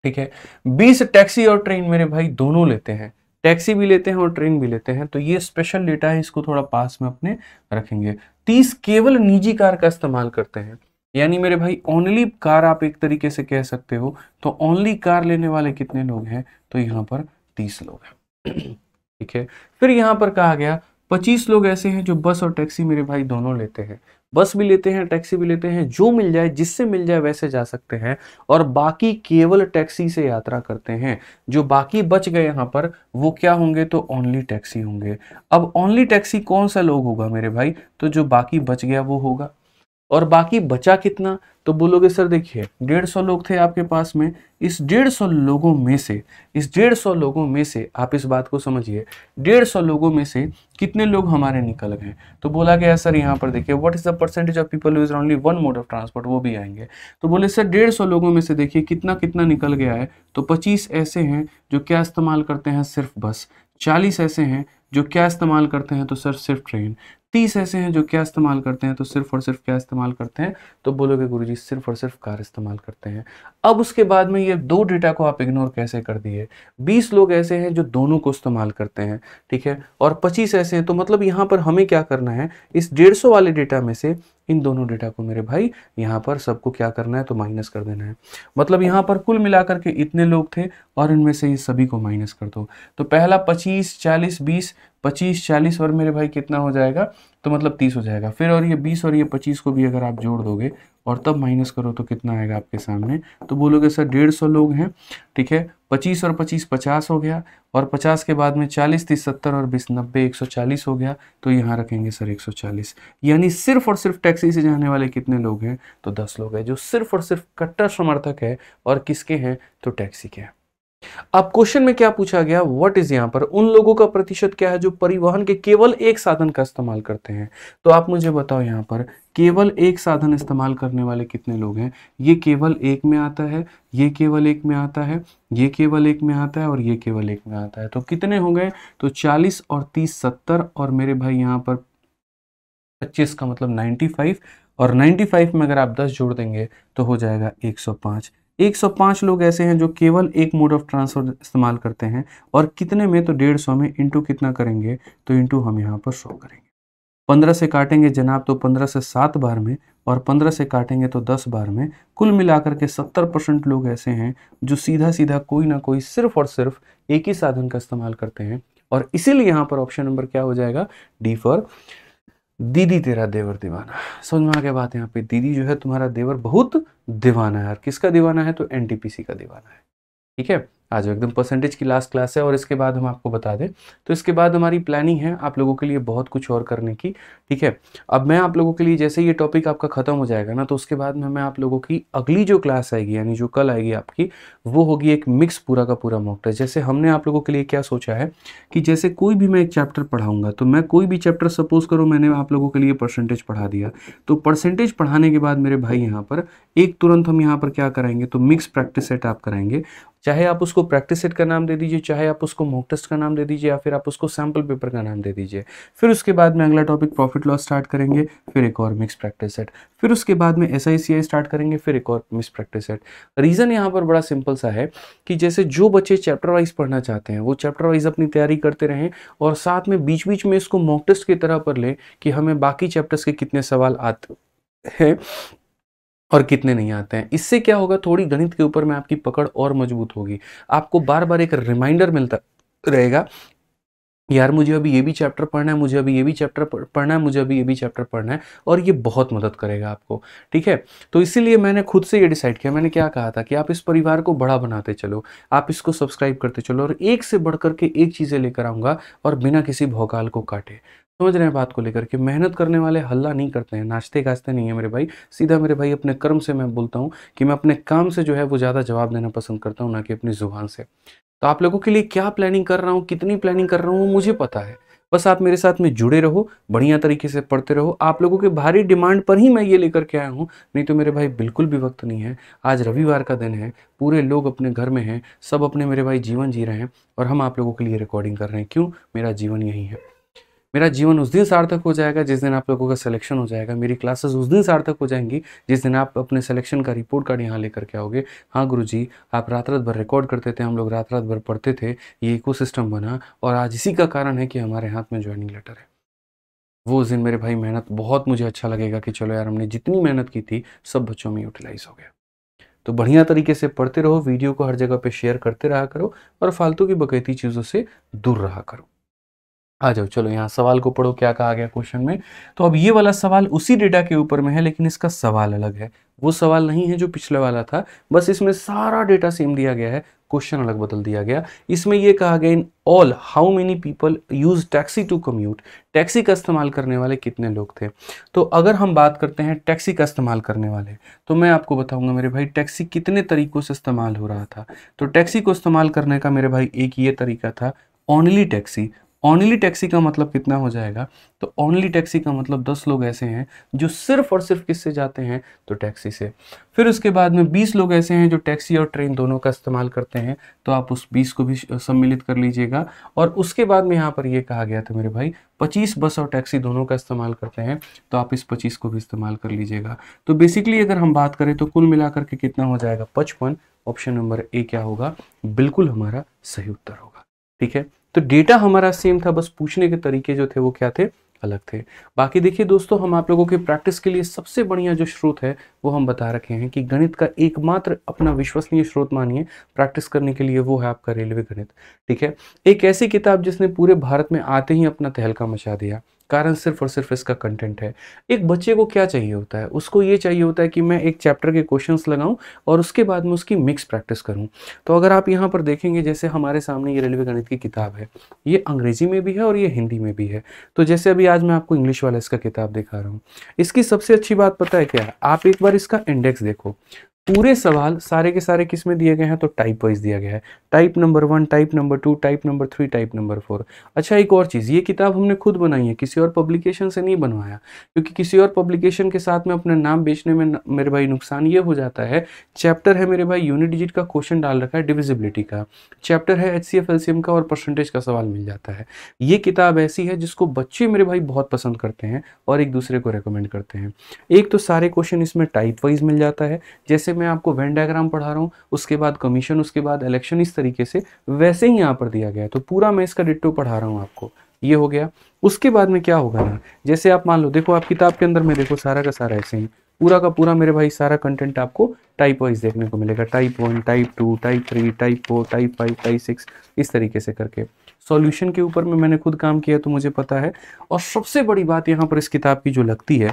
ठीक है बीस टैक्सी और ट्रेन मेरे भाई दोनों लेते हैं टैक्सी भी लेते हैं और ट्रेन भी लेते हैं तो ये स्पेशल डेटा है इसको थोड़ा पास में अपने रखेंगे तीस केवल निजी कार का इस्तेमाल करते हैं यानी मेरे भाई ओनली कार आप एक तरीके से कह सकते हो तो ओनली कार लेने वाले कितने लोग हैं तो यहाँ पर तीस लोग हैं ठीक है फिर यहाँ पर कहा गया पच्चीस लोग ऐसे हैं जो बस और टैक्सी मेरे भाई दोनों लेते हैं बस भी लेते हैं टैक्सी भी लेते हैं जो मिल जाए जिससे मिल जाए वैसे जा सकते हैं और बाकी केवल टैक्सी से यात्रा करते हैं जो बाकी बच गए यहाँ पर वो क्या होंगे तो ओनली टैक्सी होंगे अब ओनली टैक्सी कौन सा लोग होगा मेरे भाई तो जो बाकी बच गया वो होगा और बाकी बचा कितना तो बोलोगे सर देखिए डेढ़ सौ लोग थे आपके पास में इस डेढ़ सौ लोगों में से इस डेढ़ सौ लोगों में से आप इस बात को समझिए डेढ़ सौ लोगों में से कितने लोग हमारे निकल गए तो बोला गया सर यहाँ पर देखिए what is the percentage of people is only one mode of transport वो भी आएंगे तो बोले सर डेढ़ सौ लोगों में से देखिए कितना कितना निकल गया है तो पच्चीस ऐसे हैं जो क्या इस्तेमाल करते हैं सिर्फ बस चालीस ऐसे हैं जो क्या इस्तेमाल करते हैं तो सर सिर्फ ट्रेन तीस ऐसे हैं जो क्या इस्तेमाल करते हैं तो सिर्फ और सिर्फ क्या इस्तेमाल करते हैं तो बोलोगे गुरु जी सिर्फ और सिर्फ कार इस्तेमाल करते हैं अब उसके बाद में ये दो डेटा को आप इग्नोर कैसे कर दिए बीस लोग ऐसे हैं जो दोनों को इस्तेमाल करते हैं ठीक है और पच्चीस ऐसे हैं तो मतलब यहाँ पर हमें क्या करना है इस डेढ़ वाले डेटा में से इन दोनों डेटा को मेरे भाई यहाँ पर सबको क्या करना है तो माइनस कर देना है मतलब यहाँ पर कुल मिलाकर के इतने लोग थे और इनमें से ये सभी को माइनस कर दो तो पहला पच्चीस चालीस बीस पच्चीस चालीस और मेरे भाई कितना हो जाएगा तो मतलब तीस हो जाएगा फिर और ये बीस और ये पच्चीस को भी अगर आप जोड़ दोगे और तब माइनस करो तो कितना आएगा आपके सामने तो बोलोगे सर डेढ़ सौ लोग हैं ठीक है पच्चीस और पच्चीस पचास हो गया और पचास के बाद में चालीस तीस सत्तर और बीस नब्बे एक सौ चालीस हो गया तो यहाँ रखेंगे सर एक सौ चालीस यानी सिर्फ और सिर्फ टैक्सी से जाने वाले कितने लोग हैं तो दस लोग हैं जो सिर्फ और सिर्फ कट्टर समर्थक है और किसके हैं तो टैक्सी के हैं अब क्वेश्चन में क्या पूछा गया व्हाट इज यहां पर उन लोगों का प्रतिशत क्या है जो परिवहन के केवल एक साधन का इस्तेमाल करते हैं तो आप मुझे बताओ यहाँ पर केवल एक साधन इस्तेमाल करने वाले कितने लोग हैं ये केवल एक में आता है ये केवल एक में आता है ये केवल एक में आता है और ये केवल एक में आता है तो कितने हो गए तो चालीस और तीस सत्तर और मेरे भाई यहां पर पच्चीस का मतलब नाइन्टी फाइव और नाइन्टी फाइव में अगर आप दस जोड़ देंगे तो हो जाएगा एक सौ 105 लोग ऐसे हैं जो केवल एक मोड ऑफ ट्रांसफर इस्तेमाल करते हैं और कितने में तो डेढ़ सौ में इंटू कितना करेंगे तो इंटू हम यहाँ पर शो करेंगे पंद्रह से काटेंगे जनाब तो पंद्रह से सात बार में और पंद्रह से काटेंगे तो दस बार में कुल मिलाकर के सत्तर परसेंट लोग ऐसे हैं जो सीधा सीधा कोई ना कोई सिर्फ और सिर्फ एक ही साधन का इस्तेमाल करते हैं और इसीलिए यहाँ पर ऑप्शन नंबर क्या हो जाएगा डी फॉर दीदी तेरा देवर दीवाना समझ में आ गया बात यहाँ पे दीदी जो है तुम्हारा देवर बहुत दीवाना है और किसका दीवाना है तो एनटीपीसी का दीवाना है ठीक है आ जाओ एकदम परसेंटेज की लास्ट क्लास है और इसके बाद हम आपको बता दें तो इसके बाद हमारी प्लानिंग है आप लोगों के लिए बहुत कुछ और करने की ठीक है अब मैं आप लोगों के लिए जैसे ये टॉपिक आपका ख़त्म हो जाएगा ना तो उसके बाद में मैं आप लोगों की अगली जो क्लास आएगी यानी जो कल आएगी आपकी वो होगी एक मिक्स पूरा का पूरा मॉक टेस्ट जैसे हमने आप लोगों के लिए क्या सोचा है कि जैसे कोई भी मैं एक चैप्टर पढ़ाऊंगा तो मैं कोई भी चैप्टर सपोज करो मैंने आप लोगों के लिए परसेंटेज पढ़ा दिया तो परसेंटेज पढ़ाने के बाद मेरे भाई यहाँ पर एक तुरंत हम यहाँ पर क्या कराएंगे तो मिक्स प्रैक्टिस सेट आप कराएंगे चाहे आप उसको प्रैक्टिस सेट का नाम दे दीजिए चाहे आप उसको मॉक टेस्ट का नाम दे दीजिए या फिर आप उसको सैम्पल पेपर का नाम दे दीजिए फिर उसके बाद में अगला टॉपिक प्रॉफिट लॉस स्टार्ट करेंगे फिर एक और मिक्स प्रैक्टिस सेट फिर उसके बाद में एस स्टार्ट करेंगे फिर एक और मिक्स प्रैक्टिस सेट रीज़न यहाँ पर बड़ा सिंपल सा है कि जैसे जो बच्चे चैप्टर वाइज पढ़ना चाहते हैं वो चैप्टर वाइज अपनी तैयारी करते रहें और साथ में बीच बीच में इसको मॉक टेस्ट की तरह पर लें कि हमें बाकी चैप्टर्स के कितने सवाल आते हैं और कितने नहीं आते हैं इससे क्या होगा थोड़ी गणित के ऊपर में आपकी पकड़ और मजबूत होगी आपको बार बार एक रिमाइंडर मिलता रहेगा यार मुझे अभी ये भी चैप्टर पढ़ना है मुझे अभी ये भी चैप्टर पढ़ना है मुझे अभी ये भी चैप्टर पढ़ना है और ये बहुत मदद करेगा आपको ठीक है तो इसीलिए मैंने खुद से ये डिसाइड किया मैंने क्या कहा था कि आप इस परिवार को बड़ा बनाते चलो आप इसको सब्सक्राइब करते चलो और एक से बढ़ करके एक चीज़ें लेकर आऊँगा और बिना किसी भौकाल को काटे समझ रहे हैं बात को लेकर के मेहनत करने वाले हल्ला नहीं करते हैं नाचते गाचते नहीं है मेरे भाई सीधा मेरे भाई अपने कर्म से मैं बोलता हूँ कि मैं अपने काम से जो है वो ज़्यादा जवाब देना पसंद करता हूँ ना कि अपनी ज़ुबान से तो आप लोगों के लिए क्या प्लानिंग कर रहा हूँ कितनी प्लानिंग कर रहा हूँ वो मुझे पता है बस आप मेरे साथ में जुड़े रहो बढ़िया तरीके से पढ़ते रहो आप लोगों के भारी डिमांड पर ही मैं ये लेकर के आया हूँ नहीं तो मेरे भाई बिल्कुल भी वक्त नहीं है आज रविवार का दिन है पूरे लोग अपने घर में हैं सब अपने मेरे भाई जीवन जी रहे हैं और हम आप लोगों के लिए रिकॉर्डिंग कर रहे हैं क्यों मेरा जीवन यही है मेरा जीवन उस दिन सार्थक हो जाएगा जिस दिन आप लोगों का सिलेक्शन हो जाएगा मेरी क्लासेस उस दिन सार्थक हो जाएंगी जिस दिन आप अपने सिलेक्शन का रिपोर्ट कार्ड यहाँ लेकर के आओगे हाँ गुरु जी आप रात रात भर रिकॉर्ड करते थे हम लोग रात रात भर पढ़ते थे ये इको बना और आज इसी का कारण है कि हमारे हाथ में ज्वाइनिंग लेटर है वो उस दिन मेरे भाई मेहनत बहुत मुझे अच्छा लगेगा कि चलो यार हमने जितनी मेहनत की थी सब बच्चों में यूटिलाइज हो गया तो बढ़िया तरीके से पढ़ते रहो वीडियो को हर जगह पे शेयर करते रहा करो और फालतू की बकैती चीज़ों से दूर रहा करो आ जाओ चलो यहाँ सवाल को पढ़ो क्या कहा गया क्वेश्चन में तो अब ये वाला सवाल उसी डेटा के ऊपर में है लेकिन इसका सवाल अलग है वो सवाल नहीं है जो पिछले वाला था बस इसमें सारा डेटा सेम दिया गया है क्वेश्चन अलग बदल दिया गया इसमें ये कहा गया in all how many people use taxi to commute taxi का इस्तेमाल करने वाले कितने लोग थे तो अगर हम बात करते हैं टैक्सी का इस्तेमाल करने वाले तो मैं आपको बताऊंगा मेरे भाई टैक्सी कितने तरीकों से इस्तेमाल हो रहा था तो टैक्सी को इस्तेमाल करने का मेरे भाई एक ये तरीका था ओनली टैक्सी ऑनली टैक्सी का मतलब कितना हो जाएगा तो ऑनली टैक्सी का मतलब दस लोग ऐसे हैं जो सिर्फ और सिर्फ किससे जाते हैं तो टैक्सी से फिर उसके बाद में बीस लोग ऐसे हैं जो टैक्सी और ट्रेन दोनों का इस्तेमाल करते हैं तो आप उस बीस को भी सम्मिलित कर लीजिएगा और उसके बाद में यहाँ पर यह कहा गया था मेरे भाई पच्चीस बस और टैक्सी दोनों का इस्तेमाल करते हैं तो आप इस पच्चीस को भी इस्तेमाल कर लीजिएगा तो बेसिकली अगर हम बात करें तो कुल मिलाकर के कितना हो जाएगा पचपन ऑप्शन नंबर ए क्या होगा बिल्कुल हमारा सही उत्तर होगा ठीक है तो डेटा हमारा सेम था बस पूछने के तरीके जो थे वो क्या थे अलग थे बाकी देखिए दोस्तों हम आप लोगों के प्रैक्टिस के लिए सबसे बढ़िया जो स्रोत है वो हम बता रखे हैं कि गणित का एकमात्र अपना विश्वसनीय स्रोत मानिए प्रैक्टिस करने के लिए वो है आपका रेलवे गणित ठीक है एक ऐसी किताब जिसने पूरे भारत में आते ही अपना तहलका मचा दिया कारण सिर्फ और सिर्फ इसका कंटेंट है एक बच्चे को क्या चाहिए होता है उसको ये चाहिए होता है कि मैं एक चैप्टर के क्वेश्चंस लगाऊं और उसके बाद में उसकी मिक्स प्रैक्टिस करूं तो अगर आप यहाँ पर देखेंगे जैसे हमारे सामने ये रेलवे गणित की किताब है ये अंग्रेजी में भी है और ये हिंदी में भी है तो जैसे अभी आज मैं आपको इंग्लिश वाला इसका किताब दिखा रहा हूँ इसकी सबसे अच्छी बात पता है क्या आप एक बार इसका इंडेक्स देखो पूरे सवाल सारे के सारे किस में दिए गए हैं तो टाइप वाइज दिया गया है type number one type number two type number three type number four अच्छा एक और चीज़ ये किताब हमने खुद बनाई है किसी और पब्लिकेशन से नहीं बनवाया क्योंकि किसी और पब्लिकेशन के साथ में अपना नाम बेचने में न, मेरे भाई नुकसान ये हो जाता है चैप्टर है मेरे भाई यूनिट डिजिट का क्वेश्चन डाल रखा है डिविजिबिलिटी का चैप्टर है एच सी का और परसेंटेज का सवाल मिल जाता है ये किताब ऐसी है जिसको बच्चे मेरे भाई बहुत पसंद करते हैं और एक दूसरे को रिकमेंड करते हैं एक तो सारे क्वेश्चन इसमें टाइप वाइज मिल जाता है जैसे मैं आपको वेन डायग्राम पढ़ा रहा हूँ उसके बाद कमीशन उसके बाद इलेक्शन इस तरीके से वैसे ही यहाँ पर दिया गया है तो पूरा मैं इसका डिट्टो पढ़ा रहा हूँ आपको ये हो गया उसके बाद में क्या होगा ना जैसे आप मान लो देखो आप किताब के अंदर में देखो सारा का सारा ऐसे ही पूरा का पूरा मेरे भाई सारा कंटेंट आपको टाइप वाइज देखने को मिलेगा type one type two type three type four type five type six इस तरीके से करके सॉल्यूशन के ऊपर में मैंने खुद काम किया तो मुझे पता है और सबसे बड़ी बात यहाँ पर इस किताब की जो लगती है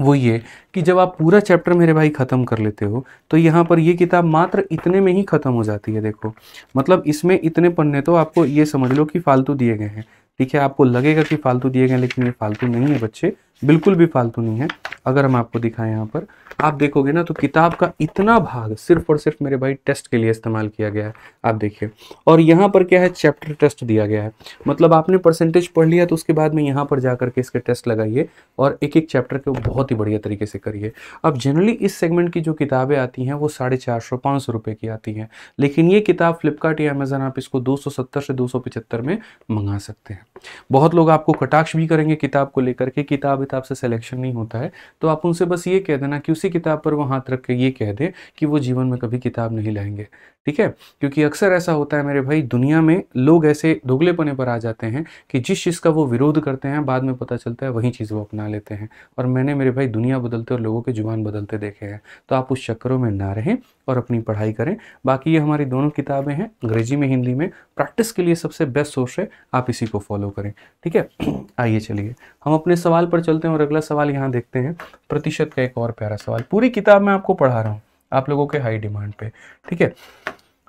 वो ये कि जब आप पूरा चैप्टर मेरे भाई ख़त्म कर लेते हो तो यहाँ पर ये किताब मात्र इतने में ही ख़त्म हो जाती है देखो मतलब इसमें इतने पन्ने तो आपको ये समझ लो कि फ़ालतू दिए गए हैं ठीक है आपको लगेगा कि फ़ालतू दिए गए लेकिन ये फ़ालतू नहीं है बच्चे बिल्कुल भी फालतू नहीं है अगर हम आपको दिखाएं यहाँ पर आप देखोगे ना तो किताब का इतना भाग सिर्फ और सिर्फ मेरे भाई टेस्ट के लिए इस्तेमाल किया गया है आप देखिए और यहाँ पर क्या है चैप्टर टेस्ट दिया गया है मतलब आपने परसेंटेज पढ़ लिया तो उसके बाद में यहाँ पर जा करके इसके टेस्ट लगाइए और एक एक चैप्टर को बहुत ही बढ़िया तरीके से करिए अब जनरली इस सेगमेंट की जो किताबें आती हैं वो साढ़े चार सौ पाँच सौ रुपये की आती हैं लेकिन ये किताब फ्लिपकार्ट या अमेज़न आप इसको दो सौ सत्तर से दो सौ पचहत्तर में मंगा सकते हैं बहुत लोग आपको कटाक्ष भी करेंगे किताब को लेकर के किताब किताब से सिलेक्शन नहीं होता है तो आप उनसे बस ये कह देना कि उसी किताब पर वो हाथ रख के ये कह दें कि वो जीवन में कभी किताब नहीं लाएंगे ठीक है क्योंकि अक्सर ऐसा होता है मेरे भाई दुनिया में लोग ऐसे पने पर आ जाते हैं कि जिस चीज़ का वो विरोध करते हैं बाद में पता चलता है वही चीज़ वो अपना लेते हैं और मैंने मेरे भाई दुनिया बदलते और लोगों के जुबान बदलते देखे हैं तो आप उस चक्करों में ना रहें और अपनी पढ़ाई करें बाकी ये हमारी दोनों किताबें हैं अंग्रेजी में हिंदी में प्रैक्टिस के लिए सबसे बेस्ट सोर्स है आप इसी को फॉलो करें ठीक है आइए चलिए हम अपने सवाल पर चलते हैं और अगला सवाल यहाँ देखते हैं प्रतिशत का एक और प्यारा सवाल पूरी किताब मैं आपको पढ़ा रहा हूँ आप लोगों के हाई डिमांड पे ठीक है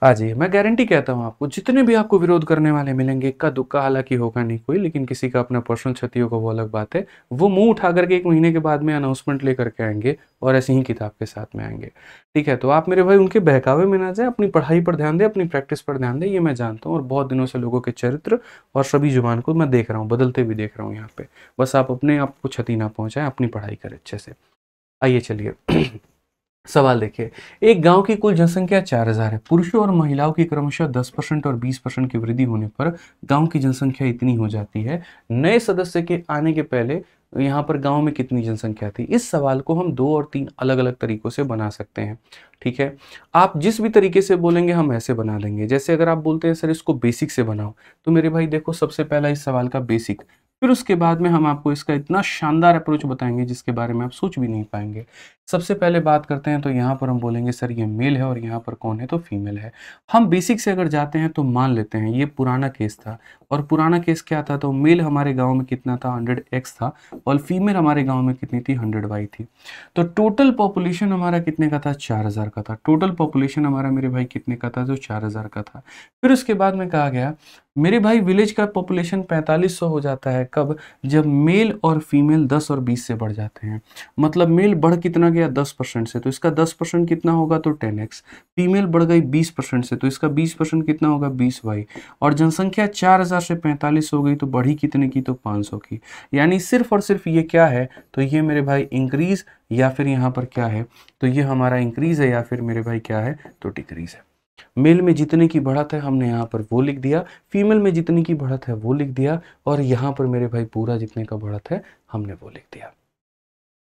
आ हाँ जाइए मैं गारंटी कहता हूँ आपको जितने भी आपको विरोध करने वाले मिलेंगे इक्का दुक्का हालांकि होगा नहीं कोई लेकिन किसी का अपना पर्सनल क्षति होगा वो अलग बात है वो मुंह उठा करके एक महीने के बाद में अनाउंसमेंट लेकर के आएंगे और ऐसे ही किताब के साथ में आएंगे ठीक है तो आप मेरे भाई उनके बहकावे में ना जाए अपनी पढ़ाई पर ध्यान दें अपनी प्रैक्टिस पर ध्यान दें ये मैं जानता हूँ और बहुत दिनों से लोगों के चरित्र और सभी जुबान को मैं देख रहा हूँ बदलते भी देख रहा हूँ यहाँ पे बस आप अपने आप को क्षति ना पहुँचाएं अपनी पढ़ाई करें अच्छे से आइए चलिए सवाल देखिए एक गांव की कुल जनसंख्या चार हजार है पुरुषों और महिलाओं की क्रमशः दस परसेंट और बीस परसेंट की वृद्धि होने पर गांव की जनसंख्या इतनी हो जाती है नए सदस्य के आने के पहले यहाँ पर गांव में कितनी जनसंख्या थी इस सवाल को हम दो और तीन अलग अलग तरीकों से बना सकते हैं ठीक है आप जिस भी तरीके से बोलेंगे हम ऐसे बना लेंगे जैसे अगर आप बोलते हैं सर इसको बेसिक से बनाओ तो मेरे भाई देखो सबसे पहला इस सवाल का बेसिक फिर उसके बाद में हम आपको इसका इतना शानदार अप्रोच बताएंगे जिसके बारे में आप सोच भी नहीं पाएंगे सबसे पहले बात करते हैं तो यहाँ पर हम बोलेंगे सर ये मेल है और यहाँ पर कौन है तो फीमेल है हम बेसिक से अगर जाते हैं तो मान लेते हैं ये पुराना केस था और पुराना केस क्या था तो मेल हमारे गांव में कितना था हंड्रेड एक्स था और फीमेल हमारे गांव में कितनी थी हंड्रेड वाई थी तो टोटल पॉपुलेशन हमारा कितने का था चार हज़ार का था टोटल पॉपुलेशन हमारा मेरे भाई कितने का था जो चार हज़ार का था फिर उसके बाद में कहा गया मेरे भाई विलेज का पॉपुलेशन 4500 हो जाता है कब जब मेल और फीमेल 10 और 20 से बढ़ जाते हैं मतलब मेल बढ़ कितना गया 10 परसेंट से तो इसका 10 परसेंट कितना होगा तो 10x फीमेल बढ़ गई 20 परसेंट से तो इसका 20 परसेंट कितना होगा 20y वाई और जनसंख्या से पैंतालीस हो गई तो बढ़ी कितने की तो सौ की यानी सिर्फ और सिर्फ ये क्या है तो ये मेरे भाई इंक्रीज़ या फिर यहाँ पर क्या है तो ये हमारा इंक्रीज़ है या फिर मेरे भाई क्या है तो डिक्रीज़ है मेल में जितने की बढ़त है हमने यहाँ पर वो लिख दिया फीमेल में जितने की बढ़त है वो लिख दिया और यहाँ पर मेरे भाई पूरा जितने का बढ़त है हमने वो लिख दिया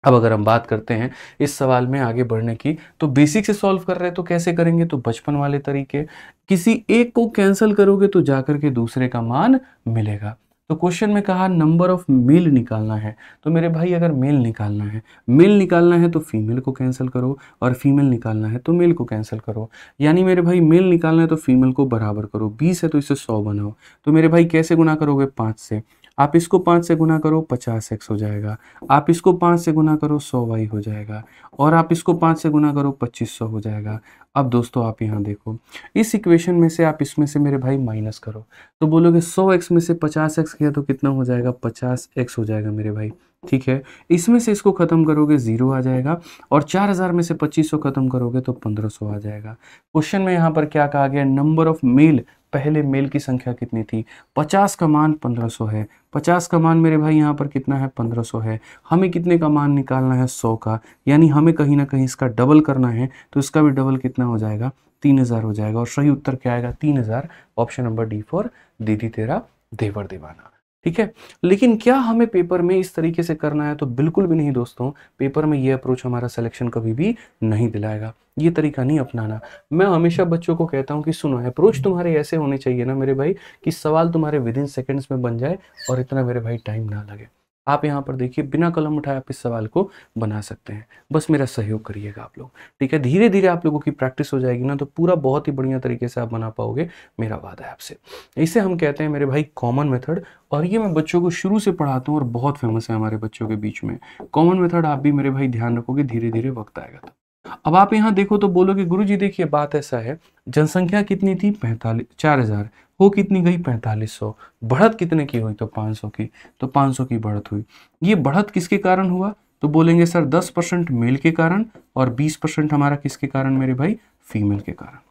अब अगर हम बात करते हैं इस सवाल में आगे बढ़ने की तो बेसिक से सॉल्व कर रहे हैं तो कैसे करेंगे तो बचपन वाले तरीके किसी एक को कैंसिल करोगे तो जाकर के दूसरे का मान मिलेगा तो क्वेश्चन में कहा नंबर ऑफ मेल निकालना है तो मेरे भाई अगर मेल निकालना है मेल निकालना है तो फीमेल को कैंसिल करो और फीमेल निकालना है तो मेल को कैंसिल करो यानी मेरे भाई मेल निकालना है तो फीमेल को बराबर करो बीस है तो इसे सौ बनाओ तो मेरे भाई कैसे गुना करोगे पाँच से आप इसको पाँच से गुना करो पचास एक्स हो जाएगा आप इसको पाँच से गुना करो सौ वाई हो जाएगा और आप इसको पाँच से गुना करो पच्चीस सौ हो जाएगा अब दोस्तों आप यहाँ देखो इस इक्वेशन में से आप इसमें से मेरे भाई माइनस करो तो बोलोगे सौ एक्स में से पचास एक्स किया तो कितना हो जाएगा पचास एक्स हो जाएगा मेरे भाई ठीक है इसमें से इसको ख़त्म करोगे ज़ीरो आ जाएगा और चार हज़ार में से पच्चीस सौ ख़त्म करोगे तो पंद्रह सौ आ जाएगा क्वेश्चन में यहाँ पर क्या कहा गया नंबर ऑफ़ मेल पहले मेल की संख्या कितनी थी पचास का मान पंद्रह सौ है पचास का मान मेरे भाई यहाँ पर कितना है पंद्रह सौ है हमें कितने का मान निकालना है सौ का यानी हमें कहीं ना कहीं इसका डबल करना है तो इसका भी डबल कितना हो जाएगा तीन हज़ार हो जाएगा और सही उत्तर क्या आएगा तीन हज़ार ऑप्शन नंबर डी फॉर दीदी तेरा देवर देवाना ठीक है लेकिन क्या हमें पेपर में इस तरीके से करना है तो बिल्कुल भी नहीं दोस्तों पेपर में ये अप्रोच हमारा सिलेक्शन कभी भी नहीं दिलाएगा ये तरीका नहीं अपनाना मैं हमेशा बच्चों को कहता हूँ कि सुनो अप्रोच तुम्हारे ऐसे होने चाहिए ना मेरे भाई कि सवाल तुम्हारे विद इन सेकेंड्स में बन जाए और इतना मेरे भाई टाइम ना लगे आप यहाँ पर देखिए बिना कलम उठाए आप इस सवाल को बना सकते हैं बस मेरा सहयोग करिएगा आप लोग ठीक है धीरे धीरे आप लोगों की प्रैक्टिस हो जाएगी ना तो पूरा बहुत ही बढ़िया तरीके से आप बना पाओगे मेरा वादा है आपसे इसे हम कहते हैं मेरे भाई कॉमन मेथड और ये मैं बच्चों को शुरू से पढ़ाता हूँ और बहुत फेमस है हमारे बच्चों के बीच में कॉमन मेथड आप भी मेरे भाई ध्यान रखोगे धीरे धीरे वक्त आएगा तो अब आप यहाँ देखो तो बोलोगे गुरु जी देखिए बात ऐसा है जनसंख्या कितनी थी पैंतालीस चार हजार हो कितनी गई पैंतालीस सौ बढ़त कितने की हुई तो पाँच सौ की तो पाँच सौ की बढ़त हुई ये बढ़त किसके कारण हुआ तो बोलेंगे सर दस परसेंट मेल के कारण और बीस परसेंट हमारा किसके कारण मेरे भाई फीमेल के कारण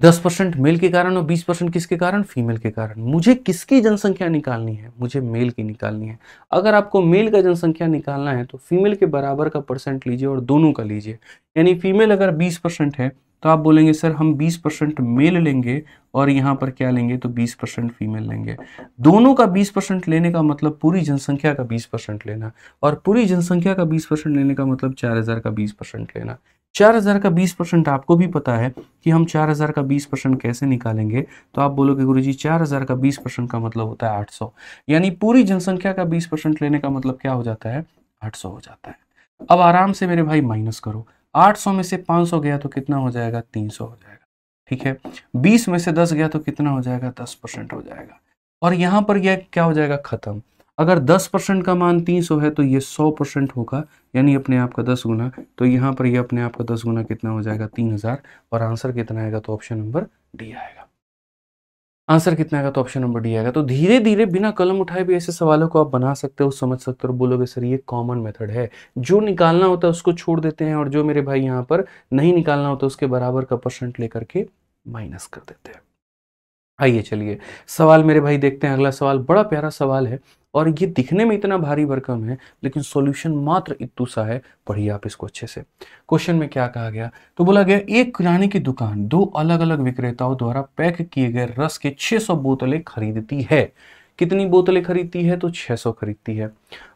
दस परसेंट मेल के कारण और बीस परसेंट किसके कारण फीमेल के कारण मुझे किसकी जनसंख्या निकालनी है मुझे मेल की निकालनी है अगर आपको मेल का जनसंख्या निकालना है तो फीमेल के बराबर का परसेंट लीजिए और दोनों का लीजिए यानी फीमेल अगर बीस परसेंट है तो आप बोलेंगे सर हम 20 परसेंट मेल लेंगे और यहाँ पर क्या लेंगे तो 20 परसेंट फीमेल लेंगे दोनों का 20 परसेंट लेने का मतलब पूरी जनसंख्या का 20 परसेंट लेना और पूरी जनसंख्या का 20 परसेंट लेने का मतलब 4000 का 20 परसेंट लेना 4000 का 20 परसेंट आपको भी पता है कि हम 4000 का 20 परसेंट कैसे निकालेंगे तो आप बोलोगे गुरु जी चार का बीस परसेंट का मतलब होता है आठ यानी पूरी जनसंख्या का बीस परसेंट लेने का मतलब क्या हो जाता है आठ हो जाता है अब आराम से मेरे भाई माइनस करो 800 में से 500 गया तो कितना हो जाएगा 300 हो जाएगा ठीक है 20 में से 10 गया तो कितना हो जाएगा 10 परसेंट हो जाएगा और यहाँ पर यह क्या हो जाएगा ख़त्म अगर 10 परसेंट का मान 300 है तो ये 100 परसेंट होगा यानी अपने आप का 10 गुना तो यहाँ पर यह अपने आप का 10 गुना कितना हो जाएगा 3000 और आंसर कितना आएगा तो ऑप्शन नंबर डी आएगा आंसर कितना आएगा तो ऑप्शन नंबर डी आएगा तो धीरे धीरे बिना कलम उठाए भी ऐसे सवालों को आप बना सकते हो समझ सकते हो बोलोगे सर ये कॉमन मेथड है जो निकालना होता है उसको छोड़ देते हैं और जो मेरे भाई यहाँ पर नहीं निकालना होता उसके बराबर का परसेंट लेकर के माइनस कर देते हैं आइए चलिए सवाल मेरे भाई देखते हैं अगला सवाल बड़ा प्यारा सवाल है और ये दिखने में इतना भारी भरकम है लेकिन सॉल्यूशन मात्र इतू सा है पढ़िए आप इसको अच्छे से क्वेश्चन में क्या कहा गया तो बोला गया एक किराने की दुकान दो अलग अलग विक्रेताओं द्वारा पैक किए गए रस के 600 बोतलें खरीदती है कितनी बोतलें खरीदती है तो 600 खरीदती है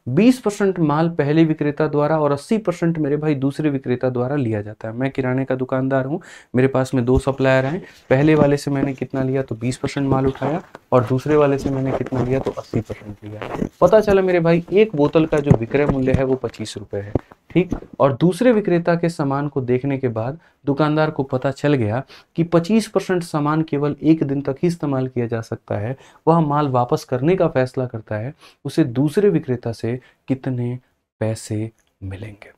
20 परसेंट माल पहले विक्रेता द्वारा और 80 परसेंट मेरे भाई दूसरे विक्रेता द्वारा लिया जाता है मैं किराने का दुकानदार हूँ मेरे पास में दो सप्लायर हैं पहले वाले से मैंने कितना लिया तो 20 परसेंट माल उठाया और दूसरे वाले से मैंने कितना लिया तो 80 परसेंट लिया पता चला मेरे भाई एक बोतल का जो विक्रय मूल्य है वो पच्चीस है ठीक और दूसरे विक्रेता के सामान को देखने के बाद दुकानदार को पता चल गया कि 25 परसेंट सामान केवल एक दिन तक ही इस्तेमाल किया जा सकता है वह माल वापस करने का फैसला करता है उसे दूसरे विक्रेता से कितने पैसे मिलेंगे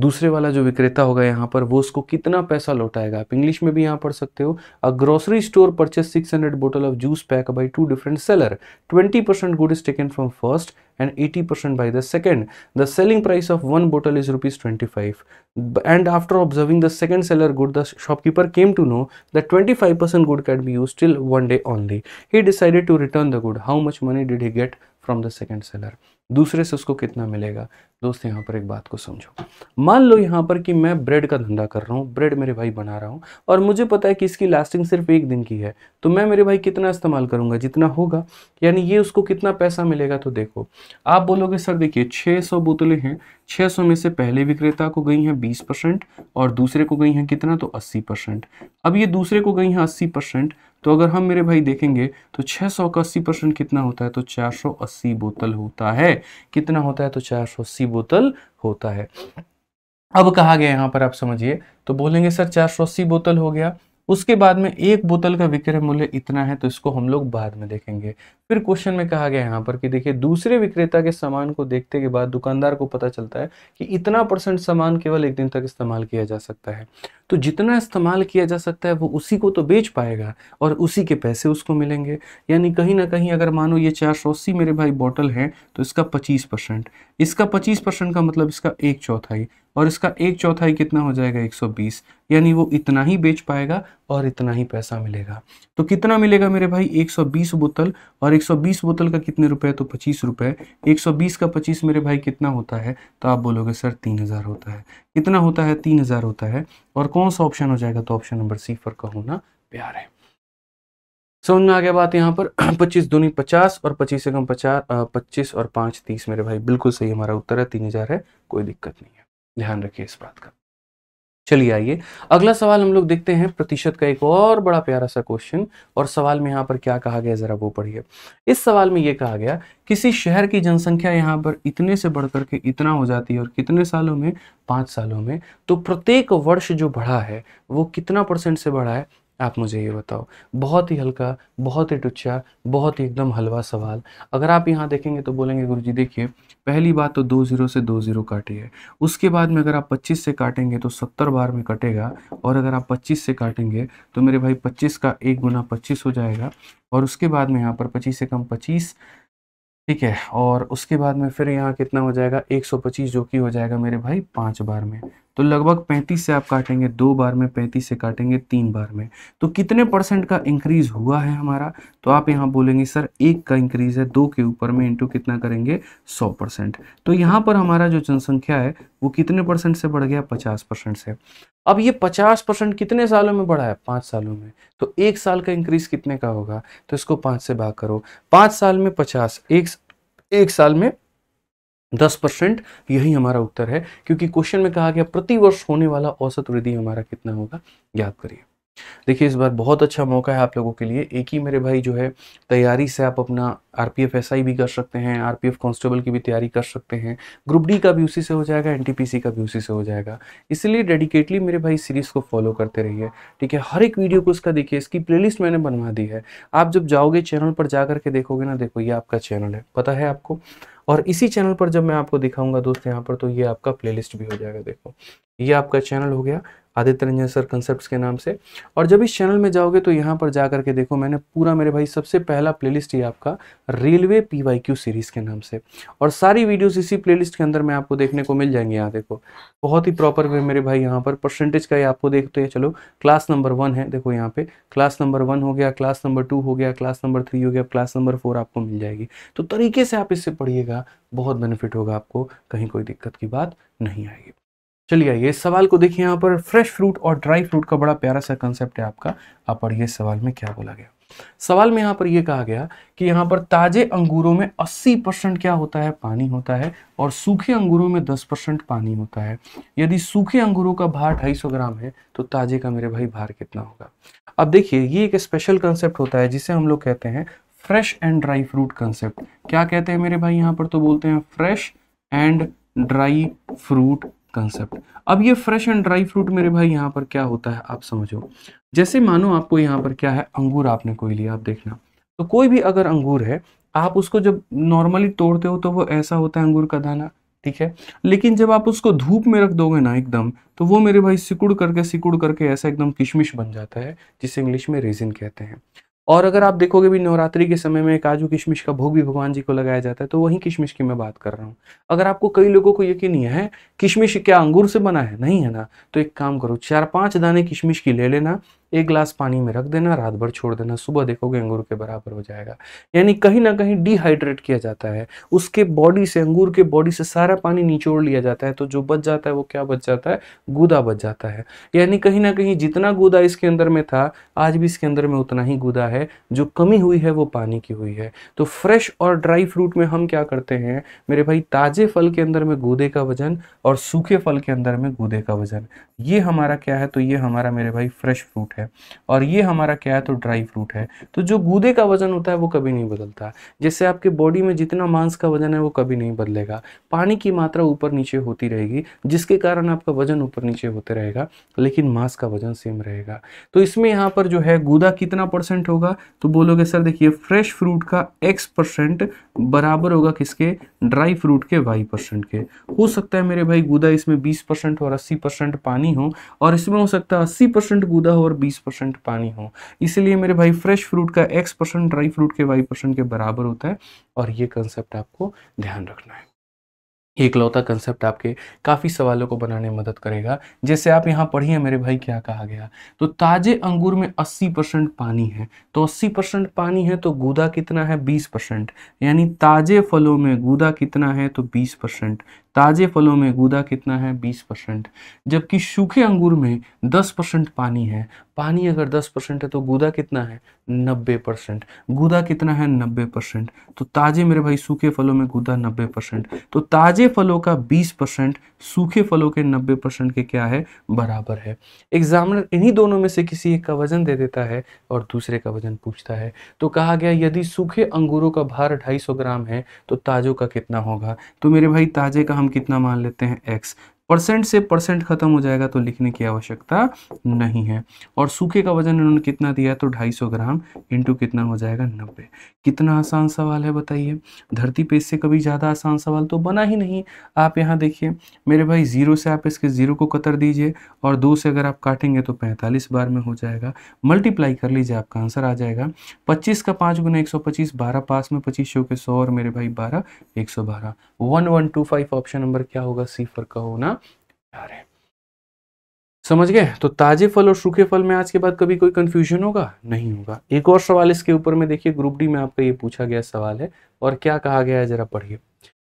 दूसरे वाला जो विक्रेता होगा यहाँ पर वो उसको कितना पैसा लौटाएगा आप इंग्लिश में भी यहाँ पढ़ सकते हो a grocery store purchase 600 hundred bottle of juice pack by two different seller 20% percent good is taken from first and 80% percent by the second the selling price of one bottle is rupees twenty five and after observing the second seller good the shopkeeper came to know the twenty five percent good can be use till one day only he decided to return the good how much money did he get from the second seller दूसरे से उसको कितना मिलेगा दोस्त यहाँ पर एक बात को समझो मान लो यहाँ पर कि मैं ब्रेड का धंधा कर रहा हूँ ब्रेड मेरे भाई बना रहा हूँ और मुझे पता है कि इसकी लास्टिंग सिर्फ एक दिन की है तो मैं मेरे भाई कितना इस्तेमाल करूँगा जितना होगा यानी ये उसको कितना पैसा मिलेगा तो देखो आप बोलोगे सर देखिए 600 बोतलें हैं सौ में से पहले विक्रेता को गई हैं बीस परसेंट और दूसरे को गई हैं कितना तो अस्सी परसेंट अब ये दूसरे को गई हैं अस्सी परसेंट तो अगर हम मेरे भाई देखेंगे तो 600 सौ का अस्सी परसेंट कितना होता है तो चार सौ अस्सी बोतल होता है कितना होता है तो चार सौ अस्सी बोतल होता है अब कहा गया यहाँ पर आप समझिए तो बोलेंगे सर चार सौ अस्सी बोतल हो गया उसके बाद में एक बोतल का विक्रय मूल्य इतना है तो इसको हम लोग बाद में देखेंगे फिर क्वेश्चन में कहा गया यहाँ पर कि देखिए दूसरे विक्रेता के सामान को देखते के बाद दुकानदार को पता चलता है कि इतना परसेंट सामान केवल एक दिन तक इस्तेमाल किया जा सकता है तो जितना इस्तेमाल किया जा सकता है वो उसी को तो बेच पाएगा और उसी के पैसे उसको मिलेंगे यानी कहीं ना कहीं अगर मानो ये चार सौ अस्सी मेरे भाई बॉटल है तो इसका पच्चीस परसेंट इसका पच्चीस परसेंट का मतलब इसका एक चौथाई और इसका एक चौथाई कितना हो जाएगा 120 यानी वो इतना ही बेच पाएगा और इतना ही पैसा मिलेगा तो कितना मिलेगा मेरे भाई 120 बोतल और 120 बोतल का कितने रुपए तो पच्चीस रुपए 120 का 25 मेरे भाई कितना होता है तो आप बोलोगे सर तीन हज़ार होता है कितना होता है तीन हज़ार होता है और कौन सा ऑप्शन हो जाएगा तो ऑप्शन नंबर सी फर का होना प्यार है समझ में आ गया बात यहाँ पर पच्चीस दूनी पचास और पच्चीस से कम पचास पच्चीस और 5 तीस मेरे भाई बिल्कुल सही हमारा उत्तर है तीन हज़ार है कोई दिक्कत नहीं ध्यान रखिए इस बात का चलिए आइए अगला सवाल हम लोग देखते हैं प्रतिशत का एक और बड़ा प्यारा सा क्वेश्चन और सवाल में यहाँ पर क्या कहा गया जरा वो पढ़िए इस सवाल में ये कहा गया किसी शहर की जनसंख्या यहाँ पर इतने से बढ़कर के इतना हो जाती है और कितने सालों में पाँच सालों में तो प्रत्येक वर्ष जो बढ़ा है वो कितना परसेंट से बढ़ा है आप मुझे ये बताओ बहुत ही हल्का बहुत ही टुच्चा बहुत ही एकदम हलवा सवाल अगर आप यहाँ देखेंगे तो बोलेंगे गुरु जी देखिए पहली बात तो दो ज़ीरो से दो ज़ीरो काटी है उसके बाद में अगर आप पच्चीस से काटेंगे तो सत्तर बार में कटेगा और अगर आप पच्चीस से काटेंगे तो मेरे भाई पच्चीस का एक गुना पच्चीस हो जाएगा और उसके बाद में यहाँ पर पच्चीस से कम पच्चीस ठीक है और उसके बाद में फिर यहाँ कितना हो जाएगा पच्चीस जो कि हो जाएगा मेरे भाई पाँच बार में तो लगभग 35 से आप काटेंगे दो बार में 35 से काटेंगे तीन बार में तो कितने परसेंट का इंक्रीज हुआ है हमारा तो आप यहाँ बोलेंगे सर एक का इंक्रीज है दो के ऊपर में इंटू कितना करेंगे 100 परसेंट तो यहाँ पर हमारा जो जनसंख्या है वो कितने परसेंट से बढ़ गया पचास परसेंट से अब ये पचास परसेंट कितने सालों में बढ़ा है पाँच सालों में तो एक साल का इंक्रीज कितने का होगा तो इसको पाँच से भाग करो पाँच साल में पचास एक, एक साल में दस परसेंट यही हमारा उत्तर है क्योंकि क्वेश्चन में कहा गया प्रति वर्ष होने वाला औसत वृद्धि हमारा कितना होगा याद करिए देखिए इस बार बहुत अच्छा मौका है आप लोगों के लिए एक ही मेरे भाई जो है तैयारी से आप अपना R P F S I भी कर सकते हैं आर पी एफ कांस्टेबल की भी तैयारी कर सकते हैं ग्रुप डी का भी उसी से हो जाएगा एन टी पी सी का भी उसी से हो जाएगा इसलिए डेडिकेटली मेरे भाई सीरीज़ को फॉलो करते रहिए ठीक है हर एक वीडियो को उसका देखिए इसकी प्ले मैंने बनवा दी है आप जब जाओगे चैनल पर जा करके देखोगे ना देखो ये आपका चैनल है पता है आपको और इसी चैनल पर जब मैं आपको दिखाऊंगा दोस्त यहाँ पर तो ये आपका प्लेलिस्ट भी हो जाएगा देखो ये आपका चैनल हो गया आदित्य रंजन सर कंसेप्ट के नाम से और जब इस चैनल में जाओगे तो यहाँ पर जा करके देखो मैंने पूरा मेरे भाई सबसे पहला प्लेलिस्ट ही आपका railway P Y Q series के नाम से और सारी वीडियोस इसी प्लेलिस्ट के अंदर में आपको देखने को मिल जाएंगे यहाँ देखो बहुत ही प्रॉपर वे मेरे भाई यहाँ पर परसेंटेज का ही आपको देखते हैं चलो क्लास नंबर वन है देखो यहाँ पे क्लास नंबर वन हो गया क्लास नंबर टू हो गया क्लास नंबर थ्री हो गया क्लास नंबर फोर आपको मिल जाएगी तो तरीके से आप इससे पढ़िएगा बहुत बेनिफिट होगा आपको कहीं कोई दिक्कत की बात नहीं आएगी चलिए आइए इस सवाल को देखिए यहाँ पर फ्रेश फ्रूट और ड्राई फ्रूट का बड़ा प्यारा सा कंसेप्ट है आपका आप पढ़िए सवाल में क्या बोला गया सवाल में यहाँ पर यह कहा गया कि यहाँ पर ताजे अंगूरों में 80 परसेंट क्या होता है पानी होता है और सूखे अंगूरों में 10 परसेंट पानी होता है यदि सूखे अंगूरों का भार 250 ग्राम है तो ताजे का मेरे भाई भार कितना होगा अब देखिए ये एक स्पेशल कंसेप्ट होता है जिसे हम लोग कहते हैं fresh and dry fruit concept क्या कहते हैं मेरे भाई यहाँ पर तो बोलते हैं fresh and dry fruit concept अब ये फ्रेश एंड ड्राई फ्रूट मेरे भाई यहाँ पर क्या होता है आप समझो जैसे मानो आपको यहाँ पर क्या है अंगूर आपने कोई लिया आप देखना तो कोई भी अगर अंगूर है आप उसको जब नॉर्मली तोड़ते हो तो वो ऐसा होता है अंगूर का दाना ठीक है लेकिन जब आप उसको धूप में रख दोगे ना एकदम तो वो मेरे भाई सिकुड़ करके सिकुड़ करके ऐसा एकदम किशमिश बन जाता है जिसे इंग्लिश में रेजिन कहते हैं और अगर आप देखोगे भी नवरात्रि के समय में काजू किशमिश का भोग भी भगवान जी को लगाया जाता है तो वही किशमिश की मैं बात कर रहा हूँ अगर आपको कई लोगों को यकीन नहीं है किशमिश क्या अंगूर से बना है नहीं है ना तो एक काम करो चार पांच दाने किशमिश की ले लेना एक ग्लास पानी में रख देना रात भर छोड़ देना सुबह देखोगे अंगूर के बराबर हो जाएगा यानी कहीं ना कहीं डिहाइड्रेट किया जाता है उसके बॉडी से अंगूर के बॉडी से सारा पानी निचोड़ लिया जाता है तो जो बच जाता है वो क्या बच जाता है गूदा बच जाता है यानी कहीं ना कहीं जितना गूदा इसके अंदर में था आज भी इसके अंदर में उतना ही गुदा है जो कमी हुई है वो पानी की हुई है तो फ्रेश और ड्राई फ्रूट में हम क्या करते हैं मेरे भाई ताज़े फल के अंदर में गूदे का वजन और सूखे फल के अंदर में गूदे का वजन ये हमारा क्या है तो ये हमारा मेरे भाई फ्रेश फ्रूट है है और ये हमारा क्या है तो ड्राई फ्रूट है तो जो गूदे का वजन होता है वो कभी नहीं बदलता जैसे आपके बॉडी में जितना मांस का वजन है वो कभी नहीं बदलेगा पानी की मात्रा ऊपर नीचे होती रहेगी जिसके कारण आपका वजन ऊपर नीचे होते रहेगा लेकिन मांस का वजन सेम रहेगा तो इसमें यहाँ पर जो है गूदा कितना परसेंट होगा तो बोलोगे सर देखिए फ्रेश फ्रूट का एक्स परसेंट बराबर होगा किसके ड्राई फ्रूट के वाई परसेंट के हो सकता है मेरे भाई गूदा इसमें बीस परसेंट और अस्सी परसेंट पानी हो और इसमें हो सकता है अस्सी परसेंट गूदा हो और बीस बीस परसेंट पानी हो इसलिए मेरे भाई फ्रेश फ्रूट का एक्स परसेंट ड्राई फ्रूट के वाई परसेंट के बराबर होता है और ये कंसेप्ट आपको ध्यान रखना है एक लौता कंसेप्ट आपके काफ़ी सवालों को बनाने में मदद करेगा जैसे आप यहाँ पढ़िए मेरे भाई क्या कहा गया तो ताजे अंगूर में 80 परसेंट पानी है तो 80 परसेंट पानी है तो गूदा कितना है 20 परसेंट यानी ताजे फलों में गूदा कितना है तो 20 परसेंट ताजे फलों में गूदा कितना है 20 परसेंट जबकि सूखे अंगूर में 10 परसेंट पानी है पानी अगर 10 परसेंट है तो गूदा कितना है 90 परसेंट गूदा कितना है 90 परसेंट तो ताजे मेरे भाई सूखे फलों में गूदा 90 परसेंट तो ताजे फलों का 20 परसेंट सूखे फलों के 90 परसेंट के क्या है बराबर है एग्जामिनर इन्हीं दोनों में से किसी एक का वजन दे देता है और दूसरे का वजन पूछता है तो कहा गया यदि सूखे अंगूरों का भार ढाई ग्राम है तो ताजों का कितना होगा तो मेरे भाई ताजे का हम कितना मान लेते हैं एक्स परसेंट से परसेंट खत्म हो जाएगा तो लिखने की आवश्यकता नहीं है और सूखे का वजन इन्होंने कितना दिया तो 250 ग्राम इंटू कितना हो जाएगा 90 कितना आसान सवाल है बताइए धरती पे इससे कभी ज़्यादा आसान सवाल तो बना ही नहीं आप यहाँ देखिए मेरे भाई ज़ीरो से आप इसके ज़ीरो को कतर दीजिए और दो से अगर आप काटेंगे तो पैंतालीस बार में हो जाएगा मल्टीप्लाई कर लीजिए आपका आंसर आ जाएगा पच्चीस का पाँच गुना एक सौ पच्चीस बारह पास में पच्चीस शो के सौ और मेरे भाई बारह एक सौ बारह one one two five option number क्या होगा सी फर का होना आ रहे समझ गए तो ताजे फल और सूखे फल में आज के बाद कभी कोई कंफ्यूजन होगा नहीं होगा एक और सवाल इसके ऊपर में देखिए ग्रुप डी में आपका ये पूछा गया सवाल है और क्या कहा गया है जरा पढ़िए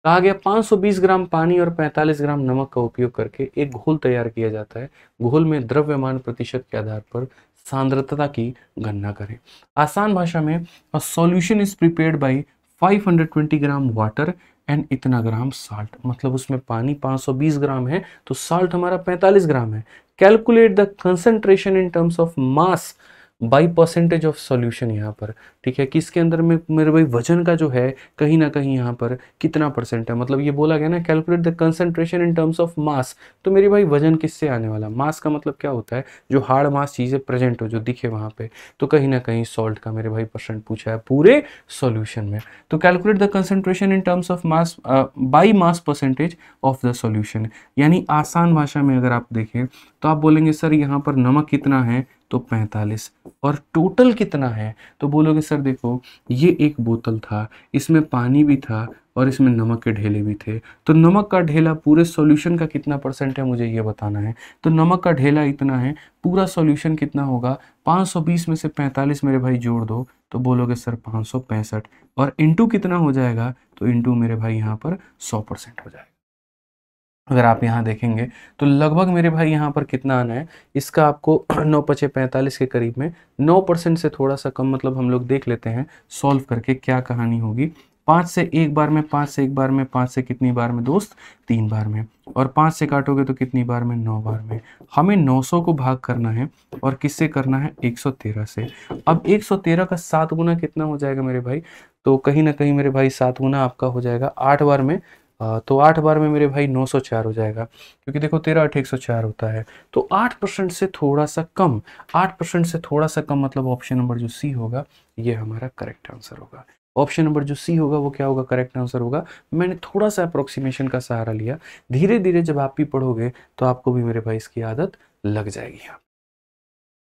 कहा गया 520 ग्राम पानी और 45 ग्राम नमक का उपयोग करके एक घोल तैयार किया जाता है घोल में द्रव्यमान प्रतिशत के आधार पर सांद्रता की गणना करें आसान भाषा में solution is prepare by five gram water and इतना ग्राम साल्ट मतलब उसमें पानी 520 ग्राम है तो साल्ट हमारा 45 ग्राम है calculate the concentration in terms of mass by percentage of solution यहाँ पर ठीक है किसके अंदर में मेरे भाई वजन का जो है कहीं ना कहीं यहाँ पर कितना परसेंट है मतलब ये बोला गया ना calculate the concentration in terms of mass तो मेरे भाई वजन किससे आने वाला मास का मतलब क्या होता है जो हार्ड मास चीज़ें प्रेजेंट हो जो दिखे वहाँ पर तो कहीं ना कहीं सॉल्ट का मेरे भाई परसेंट पूछा है पूरे सोल्यूशन में तो calculate the concentration in terms of mass by mass percentage of the solution यानी आसान भाषा में अगर आप देखें तो आप बोलेंगे सर यहाँ पर नमक कितना है तो पैंतालीस और टोटल कितना है तो बोलोगे सर देखो ये एक बोतल था इसमें पानी भी था और इसमें नमक के ढेले भी थे तो नमक का ढेला पूरे सॉल्यूशन का कितना परसेंट है मुझे ये बताना है तो नमक का ढेला इतना है पूरा सॉल्यूशन कितना होगा 520 में से 45 मेरे भाई जोड़ दो तो बोलोगे सर पाँच और इंटू कितना हो जाएगा तो इंटू मेरे भाई यहाँ पर सौ परसेंट हो जाएगा अगर आप यहाँ देखेंगे तो लगभग मेरे भाई यहाँ पर कितना आना है इसका आपको नौ पचे पैंतालीस के करीब में नौ परसेंट से थोड़ा सा कम मतलब हम लोग देख लेते हैं सॉल्व करके क्या कहानी होगी पाँच से एक बार में पाँच से एक बार में पाँच से कितनी बार में दोस्त तीन बार में और पाँच से काटोगे तो कितनी बार में नौ बार में हमें नौ सौ को भाग करना है और किससे करना है एक सौ तेरह से अब एक सौ तेरह का सात गुना कितना हो जाएगा मेरे भाई तो कहीं ना कहीं मेरे भाई सात गुना आपका हो जाएगा आठ बार में तो आठ बार में मेरे भाई 904 हो जाएगा क्योंकि देखो तेरह आठ एक होता है तो आठ परसेंट से थोड़ा सा कम आठ परसेंट से थोड़ा सा कम मतलब ऑप्शन नंबर जो सी होगा ये हमारा करेक्ट आंसर होगा ऑप्शन नंबर जो सी होगा वो क्या होगा करेक्ट आंसर होगा मैंने थोड़ा सा अप्रोक्सीमेशन का सहारा लिया धीरे धीरे जब आप भी पढ़ोगे तो आपको भी मेरे भाई इसकी आदत लग जाएगी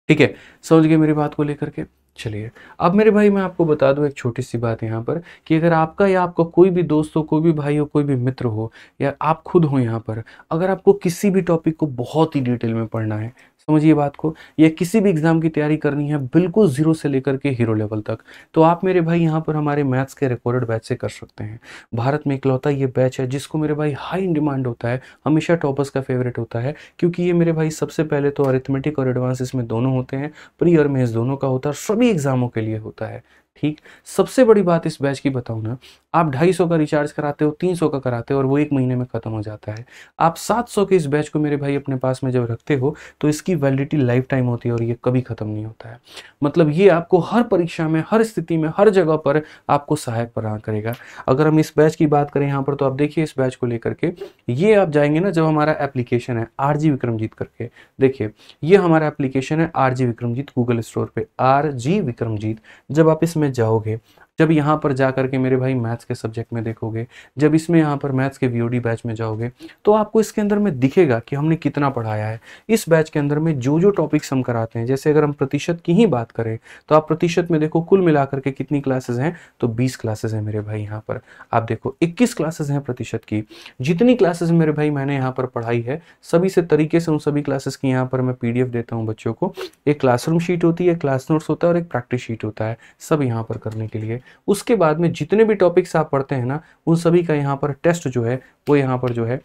ठीक है समझ गए मेरी बात को लेकर के चलिए अब मेरे भाई मैं आपको बता दूं एक छोटी सी बात यहाँ पर कि अगर आपका या आपका कोई भी दोस्त हो कोई भी भाई हो कोई भी मित्र हो या आप खुद हो यहाँ पर अगर आपको किसी भी टॉपिक को बहुत ही डिटेल में पढ़ना है समझिए बात को या किसी भी एग्ज़ाम की तैयारी करनी है बिल्कुल ज़ीरो से लेकर के हीरो लेवल तक तो आप मेरे भाई यहाँ पर हमारे मैथ्स के रिकॉर्डेड बैच से कर सकते हैं भारत में इकलौता ये बैच है जिसको मेरे भाई हाई इन डिमांड होता है हमेशा टॉपर्स का फेवरेट होता है क्योंकि ये मेरे भाई सबसे पहले तो अरिथमेटिक और एडवांस इसमें दोनों होते हैं प्री और मेज दोनों का होता है सभी एग्ज़ामों के लिए होता है ठीक सबसे बड़ी बात इस बैच की बताऊँ ना आप ढाई सौ का रिचार्ज कराते हो तीन सौ का कराते हो और वो एक महीने में ख़त्म हो जाता है आप सात सौ के इस बैच को मेरे भाई अपने पास में जब रखते हो तो इसकी वैलिडिटी लाइफ टाइम होती है और ये कभी ख़त्म नहीं होता है मतलब ये आपको हर परीक्षा में हर स्थिति में हर जगह पर आपको सहायक प्रदान करेगा अगर हम इस बैच की बात करें यहाँ पर तो आप देखिए इस बैच को लेकर के ये आप जाएंगे ना जब हमारा एप्लीकेशन है आर जी विक्रमजीत करके देखिए ये हमारा एप्लीकेशन है R G Vikramjeet Google store पर आर जी विक्रमजीत जब आप इसमें में जाओगे जब यहाँ पर जा करके मेरे भाई मैथ्स के सब्जेक्ट में देखोगे जब इसमें यहाँ पर मैथ्स के वी बैच में जाओगे तो आपको इसके अंदर में दिखेगा कि हमने कितना पढ़ाया है इस बैच के अंदर में जो जो टॉपिक्स हम कराते हैं जैसे अगर हम प्रतिशत की ही बात करें तो आप प्रतिशत में देखो कुल मिलाकर के कितनी क्लासेज हैं तो बीस क्लासेज हैं मेरे भाई यहाँ पर आप देखो इक्कीस क्लासेज हैं प्रतिशत की जितनी क्लासेज मेरे भाई मैंने यहाँ पर पढ़ाई है सभी से तरीके से उन सभी क्लासेस की यहाँ पर मैं पी देता हूँ बच्चों को एक क्लासरूम शीट होती है क्लास नोट्स होता है और एक प्रैक्टिस शीट होता है सब यहाँ पर करने के लिए उसके बाद में जितने भी टॉपिक्स आप पढ़ते हैं ना उन सभी का यहाँ पर टेस्ट जो है वो यहाँ पर जो है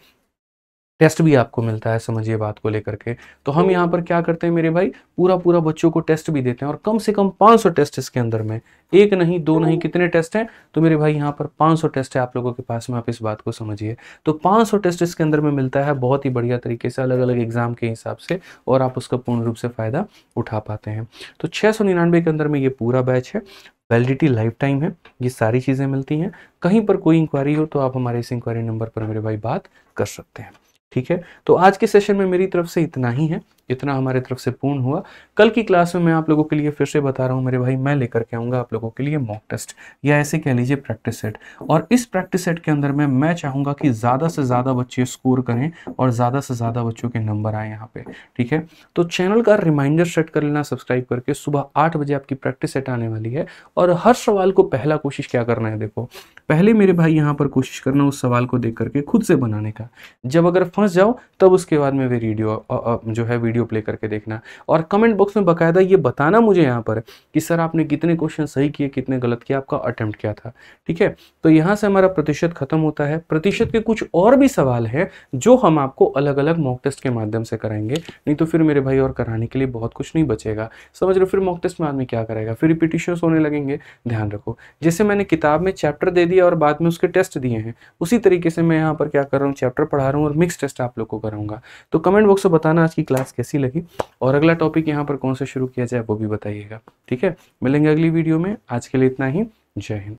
टेस्ट भी आपको मिलता है समझिए बात को लेकर के तो हम तो यहाँ पर क्या करते हैं मेरे भाई पूरा पूरा बच्चों को टेस्ट भी देते हैं और कम से कम 500 टेस्ट इसके अंदर में एक नहीं दो नहीं तो कितने टेस्ट हैं तो मेरे भाई यहाँ पर 500 टेस्ट है आप लोगों के पास में आप इस बात को समझिए तो 500 टेस्ट इसके अंदर में मिलता है बहुत ही बढ़िया तरीके से अलग अलग एग्जाम के हिसाब से और आप उसका पूर्ण रूप से फ़ायदा उठा पाते हैं तो छः के अंदर में ये पूरा बैच है वैलिडिटी लाइफ टाइम है ये सारी चीज़ें मिलती हैं कहीं पर कोई इंक्वायरी हो तो आप हमारे इस इंक्वायरी नंबर पर मेरे भाई बात कर सकते हैं ठीक है तो आज के सेशन में मेरी तरफ से इतना ही है इतना हमारे तरफ से पूर्ण हुआ कल की क्लास में मैं आप लोगों के लिए फिर से बता रहा हूँ मेरे भाई मैं लेकर के आऊँगा आप लोगों के लिए मॉक टेस्ट या ऐसे कह लीजिए प्रैक्टिस सेट और इस प्रैक्टिस सेट के अंदर में मैं चाहूँगा कि ज़्यादा से ज़्यादा बच्चे स्कोर करें और ज़्यादा से ज़्यादा बच्चों के नंबर आए यहाँ पर ठीक है तो चैनल का रिमाइंडर सेट कर लेना सब्सक्राइब करके सुबह आठ बजे आपकी प्रैक्टिस सेट आने वाली है और हर सवाल को पहला कोशिश क्या करना है देखो पहले मेरे भाई यहाँ पर कोशिश करना उस सवाल को देख करके खुद से बनाने का जब अगर फंस जाओ तब उसके बाद में वे वीडियो जो है वीडियो वीडियो प्ले करके देखना और कमेंट बॉक्स में बकायदा ये बताना मुझे यहाँ पर कि सर आपने कितने क्वेश्चन सही किए कितने गलत किए आपका अटैम्प्ट क्या था ठीक है तो यहाँ से हमारा प्रतिशत खत्म होता है प्रतिशत के कुछ और भी सवाल हैं जो हम आपको अलग अलग मॉक टेस्ट के माध्यम से कराएंगे नहीं तो फिर मेरे भाई और कराने के लिए बहुत कुछ नहीं बचेगा समझ रहे फिर मॉक टेस्ट में आदमी क्या करेगा फिर रिपीटिशन होने लगेंगे ध्यान रखो जैसे मैंने किताब में चैप्टर दे दिया और बाद में उसके टेस्ट दिए हैं उसी तरीके से मैं यहाँ पर क्या कर रहा हूँ चैप्टर पढ़ा रहा हूँ और मिक्स टेस्ट आप लोग को कराऊंगा तो कमेंट बॉक्स में बताना आज की क्लास कैसे कैसी लगी और अगला टॉपिक यहाँ पर कौन सा शुरू किया जाए वो भी बताइएगा ठीक है मिलेंगे अगली वीडियो में आज के लिए इतना ही जय हिंद